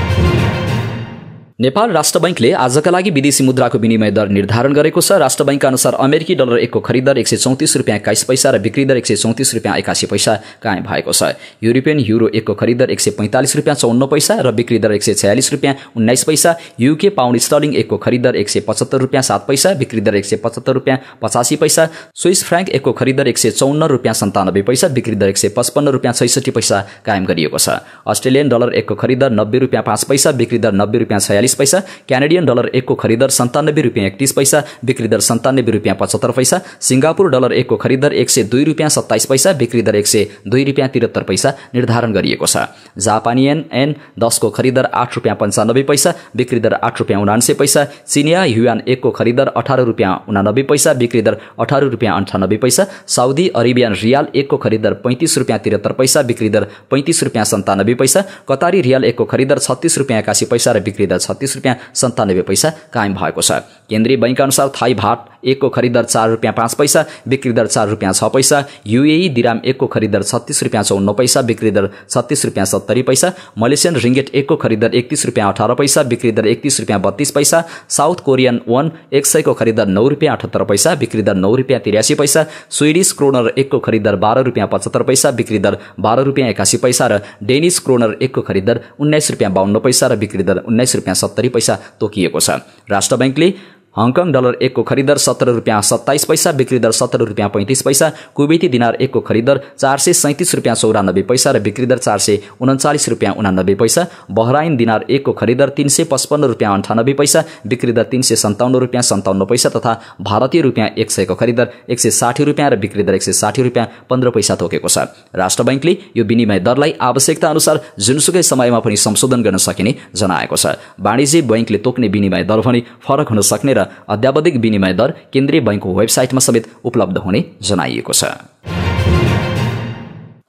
नेपाल राष्ट्र बैङ्कले आजका लागि विदेशी मुद्राको विनिमय दर निर्धारण गरेको छ राष्ट्र बैङ्कका अनुसार अमेरिकी डलर एकको खरिदर एक सय चौतिस रुपियाँ एक्काइस पैसा र बिक्री दर एक सय चौतिस रुपियाँ एकासी पैसा कायम भएको छ युरोपियन युरो एकको खरिदर एक सय पैँतालिस रुपियाँ चौन्न पैसा र बिक्री दर एक सय छयालिस रुपियाँ उन्नाइस पैसा युके पाउन्ड स्टलिङ एकको खरिदर एक सय पचहत्तर रुपियाँ सात पैसा बिक्री दर एक सय पचहत्तर रुपियाँ पचासी पैसा स्विस फ्राङ्क एकको खरिदर एक सय चौन्न रुपियाँ सन्तानब्बे पैसा बिक्री दर एक सय पचपन्न रुपियाँ छैसठी पैसा कायम गरिएको छ अस्ट्रेलियन डलर एकको खरिदर नब्बे रुपियाँ पाँच पैसा बिक्री दर नब्बे रुपियाँ छयालिस चालिस पैसा क्यानेडियन डलर एकको खरिदर सन्तानब्बे रुपियाँ एकतिस पैसा बिक्री दर सन्तानब्बे रुपियाँ पचहत्तर पैसा सिङ्गापुर डलर एकको खरिदर एक सय दुई रुपियाँ सत्ताइस पैसा बिक्री दर एक सय दुई रुपियाँ त्रिहत्तर पैसा निर्धारण गरिएको छ जापानी एन एन दसको खरिदर आठ रुपियाँ पन्चानब्बे पैसा बिक्री दर आठ रुपियाँ उनान्से पैसा चिनिया युआन एकको खरिदर अठार रुपियाँ उनानब्बे पैसा बिक्री दर अठार रुपियाँ अन्ठानब्बे पैसा साउदी अरेबियन रियाल एकको खरिदर पैँतिस रुपियाँ त्रिहत्तर पैसा बिक्री दर पैँतिस रुपियाँ सन्तानब्बे पैसा कतारी रियाल एकको खरिदर छत्तिस रुपियाँ एकासी पैसा र बिक्री दर छत्तिस छत्तिस रुपियाँ सन्तानब्बे पैसा कायम भएको छ केन्द्रीय बैङ्क अनुसार थाई भाट एकको खरिदर चार रुपियाँ पाँच पैसा बिक्री दर चार रुपियाँ छ पैसा युएई दिराम एकको खरिदर छत्तिस रुपियाँ चौन्न पैसा बिक्री दर छत्तिस रुपियाँ सत्तरी पैसा मलेसियन रिङ्गेट एकको खरिदर एकतिस रुपियाँ अठार पैसा बिक्री दर एकतिस रुपियाँ बत्तिस पैसा साउथ कोरियन वन एक सयको खरिदर नौ रुपियाँ अठहत्तर पैसा बिक्री दर नौ रुपियाँ तिरासी पैसा स्विडिस क्रोनर एकको खरिदर बाह्र रुपियाँ पचहत्तर पैसा बिक्री दर बाह्र रुपियाँ एकासी पैसा र डेनिस क्रोनर एकको खरिदर उन्नाइस रुपियाँ बाहन्न पैसा र बिक्री दर उन्नाइस रुपियाँ सत्तरी पैसा तोकिएको छ राष्ट्र ब्याङ्कले हङकङ डलर एकको खरिदर सत्र रुपियाँ सत्ताइस पैसा बिक्री दर सत्र रुपियाँ पैँतिस पैसा कुवेती दिनार एकको खरिदर चार सय सैँतिस रुपियाँ चौरानब्बे पैसा र बिक्री दर चार सय उन्चालिस रुपियाँ उनानब्बे पैसा बहराइन दिनार एकको खरिदर तिन सय पचपन्न रुपियाँ अन्ठानब्बे पैसा बिक्री दर तिन सय सन्ताउन्न रुपियाँ सन्ताउन्न पैसा तथा भारतीय रुपियाँ एक सयको खरिदर एक सय साठी रुपियाँ र बिक्री दर एक सय साठी रुपियाँ पन्ध्र पैसा तोकेको छ राष्ट्र ब्याङ्कले यो विनिमय दरलाई आवश्यकता अनुसार जुनसुकै समयमा पनि संशोधन गर्न सकिने जनाएको छ वाणिज्य बैङ्कले तोक्ने विनिमय दर भने फरक हुन सक्ने र अध्यावधिक विनिमय दर केन्द्रीय बैङ्कको वेबसाइटमा समेत उपलब्ध हुने जनाइएको छ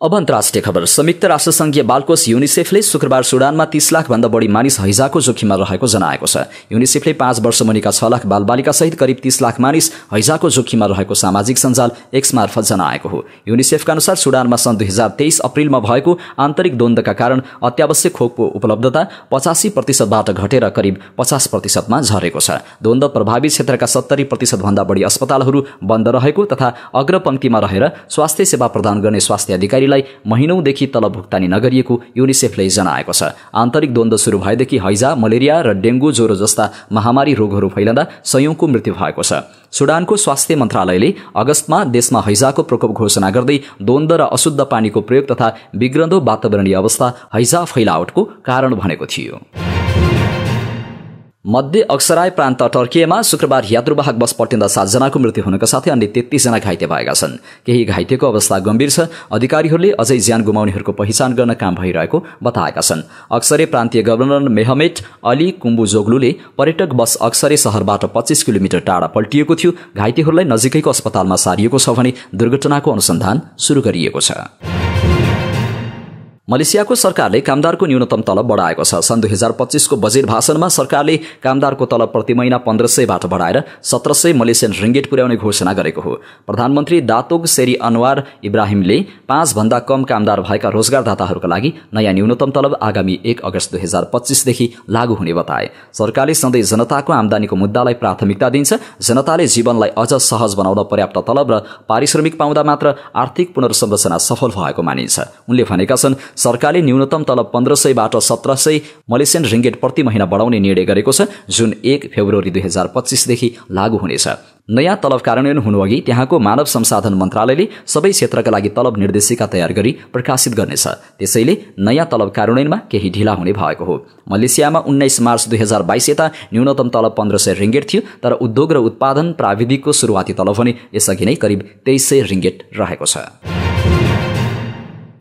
अब अन्तर्राष्ट्रिय खबर संयुक्त राष्ट्रसङ्घीय बालकोष युनिसेफले शुक्रबार सुडानमा तीस लाखभन्दा बढी मानिस हैजाको जोखिममा रहेको जनाएको छ युनिसेफले पाँच वर्ष मुनिका छ लाख बालबालिकासहित करिब तीस लाख मानिस हैजाको जोखिममा रहेको सामाजिक सञ्जाल एक्स मार्फत जनाएको हो युनिसेफका अनुसार सुडानमा सन् दुई हजार तेइस अप्रिलमा भएको आन्तरिक द्वन्द्वका कारण अत्यावश्यक खोपको उपलब्धता पचासी प्रतिशतबाट घटेर करिब पचास प्रतिशतमा झरेको छ द्वन्द्व प्रभावित क्षेत्रका सत्तरी प्रतिशतभन्दा बढी अस्पतालहरू बन्द रहेको तथा अग्रपङ्क्तिमा रहेर स्वास्थ्य सेवा प्रदान गर्ने स्वास्थ्य अधिकारी कर्मचारीलाई महिनौदेखि तल भुक्तानी नगरिएको युनिसेफले जनाएको छ आन्तरिक द्वन्द्व सुरु भएदेखि हैजा मलेरिया र डेङ्गु ज्वरो जस्ता महामारी रोगहरू फैलँदा सयौंको मृत्यु भएको छ सुडानको स्वास्थ्य मन्त्रालयले अगस्तमा देशमा हैजाको प्रकोप घोषणा गर्दै द्वन्द र अशुद्ध पानीको प्रयोग तथा विग्रन्दो वातावरणीय अवस्था हैजा फैलावटको कारण भनेको थियो मध्य अक्सराय प्रान्त टर्किएमा शुक्रबार यात्रुवाहक बस पल्टिँदा सातजनाको मृत्यु हुनका साथै अन्य तेत्तिसजना घाइते भएका छन् केही घाइतेको अवस्था गम्भीर छ अधिकारीहरूले अझै ज्यान गुमाउनेहरूको पहिचान गर्न काम भइरहेको बताएका छन् अक्सरे प्रान्तीय गभर्नर मेहमेट अली कुम्बुजोग्लुले पर्यटक बस अक्सरे सहरबाट पच्चिस किलोमिटर टाढा पल्टिएको थियो घाइतेहरूलाई नजिकैको अस्पतालमा सारिएको छ भने दुर्घटनाको अनुसन्धान सुरु गरिएको छ मलेसियाको सरकारले कामदारको न्यूनतम तलब बढाएको छ सन् दुई हजार पच्चिसको बजेट भाषणमा सरकारले कामदारको तलब प्रति महिना पन्ध्र सयबाट बढाएर सत्र सय मलेसियन रिङ्गेट पुर्याउने घोषणा गरेको हो प्रधानमन्त्री दातोग सेरी अनवार इब्राहिमले पाँचभन्दा कम कामदार भएका रोजगारदाताहरूका लागि नयाँ न्यूनतम तलब आगामी एक अगस्त दुई हजार पच्चिसदेखि लागू हुने बताए सरकारले सधैँ जनताको आमदानीको मुद्दालाई प्राथमिकता दिन्छ जनताले जीवनलाई अझ सहज बनाउन पर्याप्त तलब र पारिश्रमिक पाउँदा मात्र आर्थिक पुनर्संरचना सफल भएको मानिन्छ उनले भनेका छन् सरकारले न्यूनतम तलब पन्ध्र सयबाट सत्र सय मलेसियन रिङ्गेट प्रति महिना बढाउने निर्णय गरेको छ जुन एक फेब्रुअरी दुई हजार पच्चिसदेखि लागू हुनेछ नयाँ तलब कार्यान्वयन हुनुअघि त्यहाँको मानव संसाधन मन्त्रालयले सबै क्षेत्रका लागि तलब निर्देशिका तयार गरी प्रकाशित गर्नेछ त्यसैले नयाँ तलब कार्यान्वयनमा केही ढिला हुने भएको हो मलेसियामा उन्नाइस मार्च दुई हजार बाइस यता न्यूनतम तलब पन्ध्र सय रिङ्गेट थियो तर उद्योग र उत्पादन प्राविधिकको सुरुवाती तलब भने यसअघि नै करिब तेइस सय रिङ्गेट रहेको छ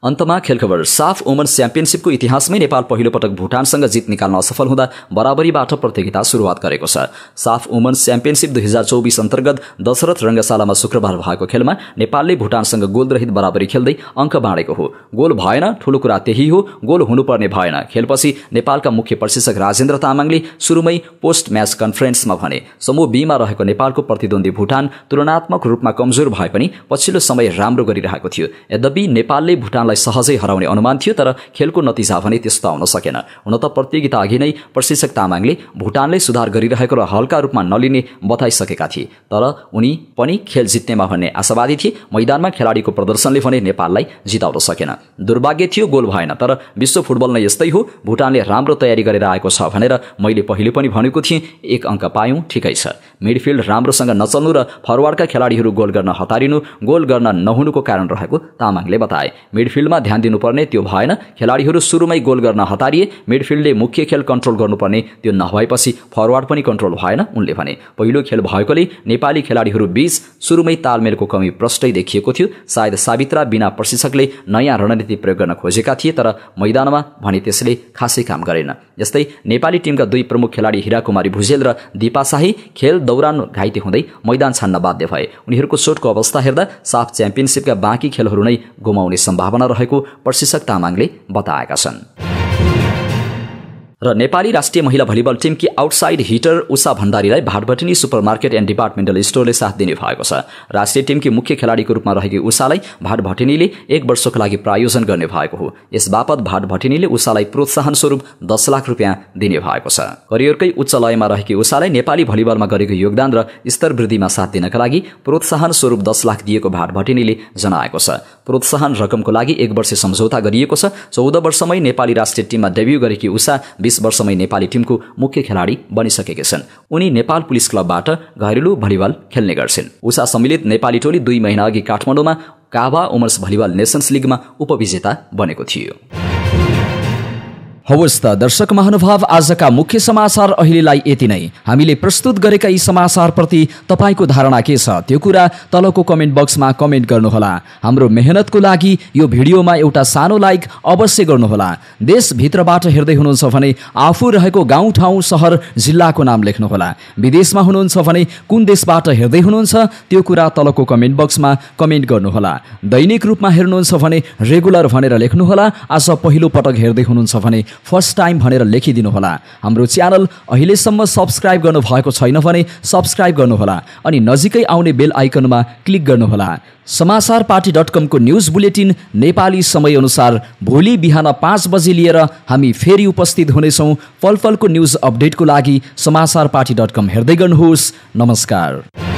अन्तमा खेल खबर साफ वुमन च्याम्पियनसिपको इतिहासमै नेपाल पहिलो पटक भुटानसँग जित निकाल्न असफल हुँदा बराबरीबाट प्रतियोगिता सुरुवात गरेको छ साफ वुमन च्याम्पियनसिप दुई हजार चौबिस अन्तर्गत दशरथ रङ्गशालामा शुक्रबार भएको खेलमा नेपालले भुटानसँग गोलरहित बराबरी खेल्दै अङ्क बाँडेको हो गोल भएन ठूलो कुरा त्यही हो गोल हुनुपर्ने भएन खेलपछि नेपालका मुख्य प्रशिक्षक राजेन्द्र तामाङले सुरुमै पोस्ट म्याच कन्फरेन्समा भने समूह बीमा रहेको नेपालको प्रतिद्वन्दी भुटान तुलनात्मक रूपमा कमजोर भए पनि पछिल्लो समय राम्रो गरिरहेको थियो यद्यपि नेपालले भुटान उनलाई सहजै हराउने अनुमान थियो तर खेलको नतिजा भने त्यस्तो आउन सकेन हुन त प्रतियोगिता अघि नै प्रशिक्षक तामाङले भुटानले सुधार गरिरहेको र हल्का रूपमा नलिने बताइसकेका थिए तर उनी पनि खेल जित्नेमा भन्ने आशावादी थिए मैदानमा खेलाडीको प्रदर्शनले भने नेपाललाई जिताउन सकेन दुर्भाग्य थियो गोल भएन तर विश्व फुटबल नै यस्तै हो भुटानले राम्रो तयारी गरेर आएको छ भनेर मैले पहिले पनि भनेको थिएँ एक अङ्क पायौँ ठिकै छ मिडफिल्ड राम्रोसँग नचल्नु र फरवार्डका खेलाडीहरू गोल गर्न हतारिनु गोल गर्न नहुनुको कारण रहेको तामाङले बताए मिडफिल्ड मिडफिल्डमा ध्यान दिनुपर्ने त्यो भएन खेलाडीहरू सुरुमै गोल गर्न हतारिए मिडफिल्डले मुख्य खेल कन्ट्रोल गर्नुपर्ने त्यो नभएपछि फरवार्ड पनि कन्ट्रोल भएन उनले भने पहिलो खेल भएकोले नेपाली खेलाडीहरू बीच सुरुमै तालमेलको कमी प्रष्टै देखिएको थियो सायद सावित्रा बिना प्रशिक्षकले नयाँ रणनीति प्रयोग गर्न खोजेका थिए तर मैदानमा भने त्यसले खासै काम गरेन यस्तै नेपाली टिमका दुई प्रमुख खेलाडी कुमारी भुजेल र दिपा शाही खेल दौरान घाइते हुँदै मैदान छान्न बाध्य भए उनीहरूको चोटको अवस्था हेर्दा साफ च्याम्पियनसिपका बाँकी खेलहरू नै गुमाउने सम्भावना रहेको प्रशिक्षक तामाङले बताएका छन् र नेपाली राष्ट्रिय महिला भलिबल टिमकी आउटसाइड हिटर उषा भण्डारीलाई Bhatbhateni super market and departmental स्टोरले साथ दिने भएको छ राष्ट्रिय टिमकी मुख्य खेलाडीको रूपमा रहेकी उषालाई भाटभटिनीले एक वर्षको लागि प्रायोजन गर्ने भएको हो यस बापत भाटभटिनीले उषालाई प्रोत्साहन स्वरूप दस लाख रुपियाँ दिने भएको छ करियरकै उच्च लयमा रहेकी उषालाई नेपाली भलिबलमा गरेको योगदान र स्तर वृद्धिमा साथ दिनका लागि प्रोत्साहन स्वरूप दस लाख दिएको भाटभटिनीले जनाएको छ प्रोत्साहन रकमको लागि एक वर्ष सम्झौता गरिएको छ चौध वर्षमै नेपाली राष्ट्रिय टिममा डेब्यू गरेकी उषा बीस वर्षमै नेपाली टिमको मुख्य खेलाडी बनिसकेकी छन् उनी नेपाल पुलिस क्लबबाट घरेलु भलिबल खेल्ने गर्छिन् उषा सम्मिलित नेपाली टोली दुई महिना अघि काठमाडौँमा काभा उमर्स भलिबल नेसन्स लिगमा उपविजेता बनेको थियो हवस् त दर्शक महानुभाव आजका मुख्य समाचार अहिलेलाई यति नै हामीले प्रस्तुत गरेका यी समाचारप्रति तपाईँको धारणा के छ त्यो कुरा तलको कमेन्ट बक्समा कमेन्ट गर्नुहोला हाम्रो मेहनतको लागि यो भिडियोमा एउटा सानो लाइक अवश्य गर्नुहोला देशभित्रबाट हेर्दै हुनुहुन्छ भने आफू रहेको गाउँठाउँ सहर जिल्लाको नाम लेख्नुहोला विदेशमा हुनुहुन्छ भने कुन देशबाट हेर्दै हुनुहुन्छ त्यो कुरा तलको कमेन्ट बक्समा कमेन्ट गर्नुहोला दैनिक रूपमा हेर्नुहुन्छ भने रेगुलर भनेर लेख्नुहोला आज पहिलो पटक हेर्दै हुनुहुन्छ भने फर्स्ट टाइम भनेर लेखिदिनुहोला हाम्रो च्यानल अहिलेसम्म सब्सक्राइब गर्नुभएको छैन भने सब्सक्राइब गर्नुहोला अनि नजिकै आउने बेल आइकनमा क्लिक गर्नुहोला समाचार पार्टी डट कमको न्युज बुलेटिन नेपाली समयअनुसार भोलि बिहान पाँच बजी लिएर हामी फेरि उपस्थित हुनेछौँ फलफलको न्युज अपडेटको लागि समाचार पार्टी डट कम हेर्दै गर्नुहोस् नमस्कार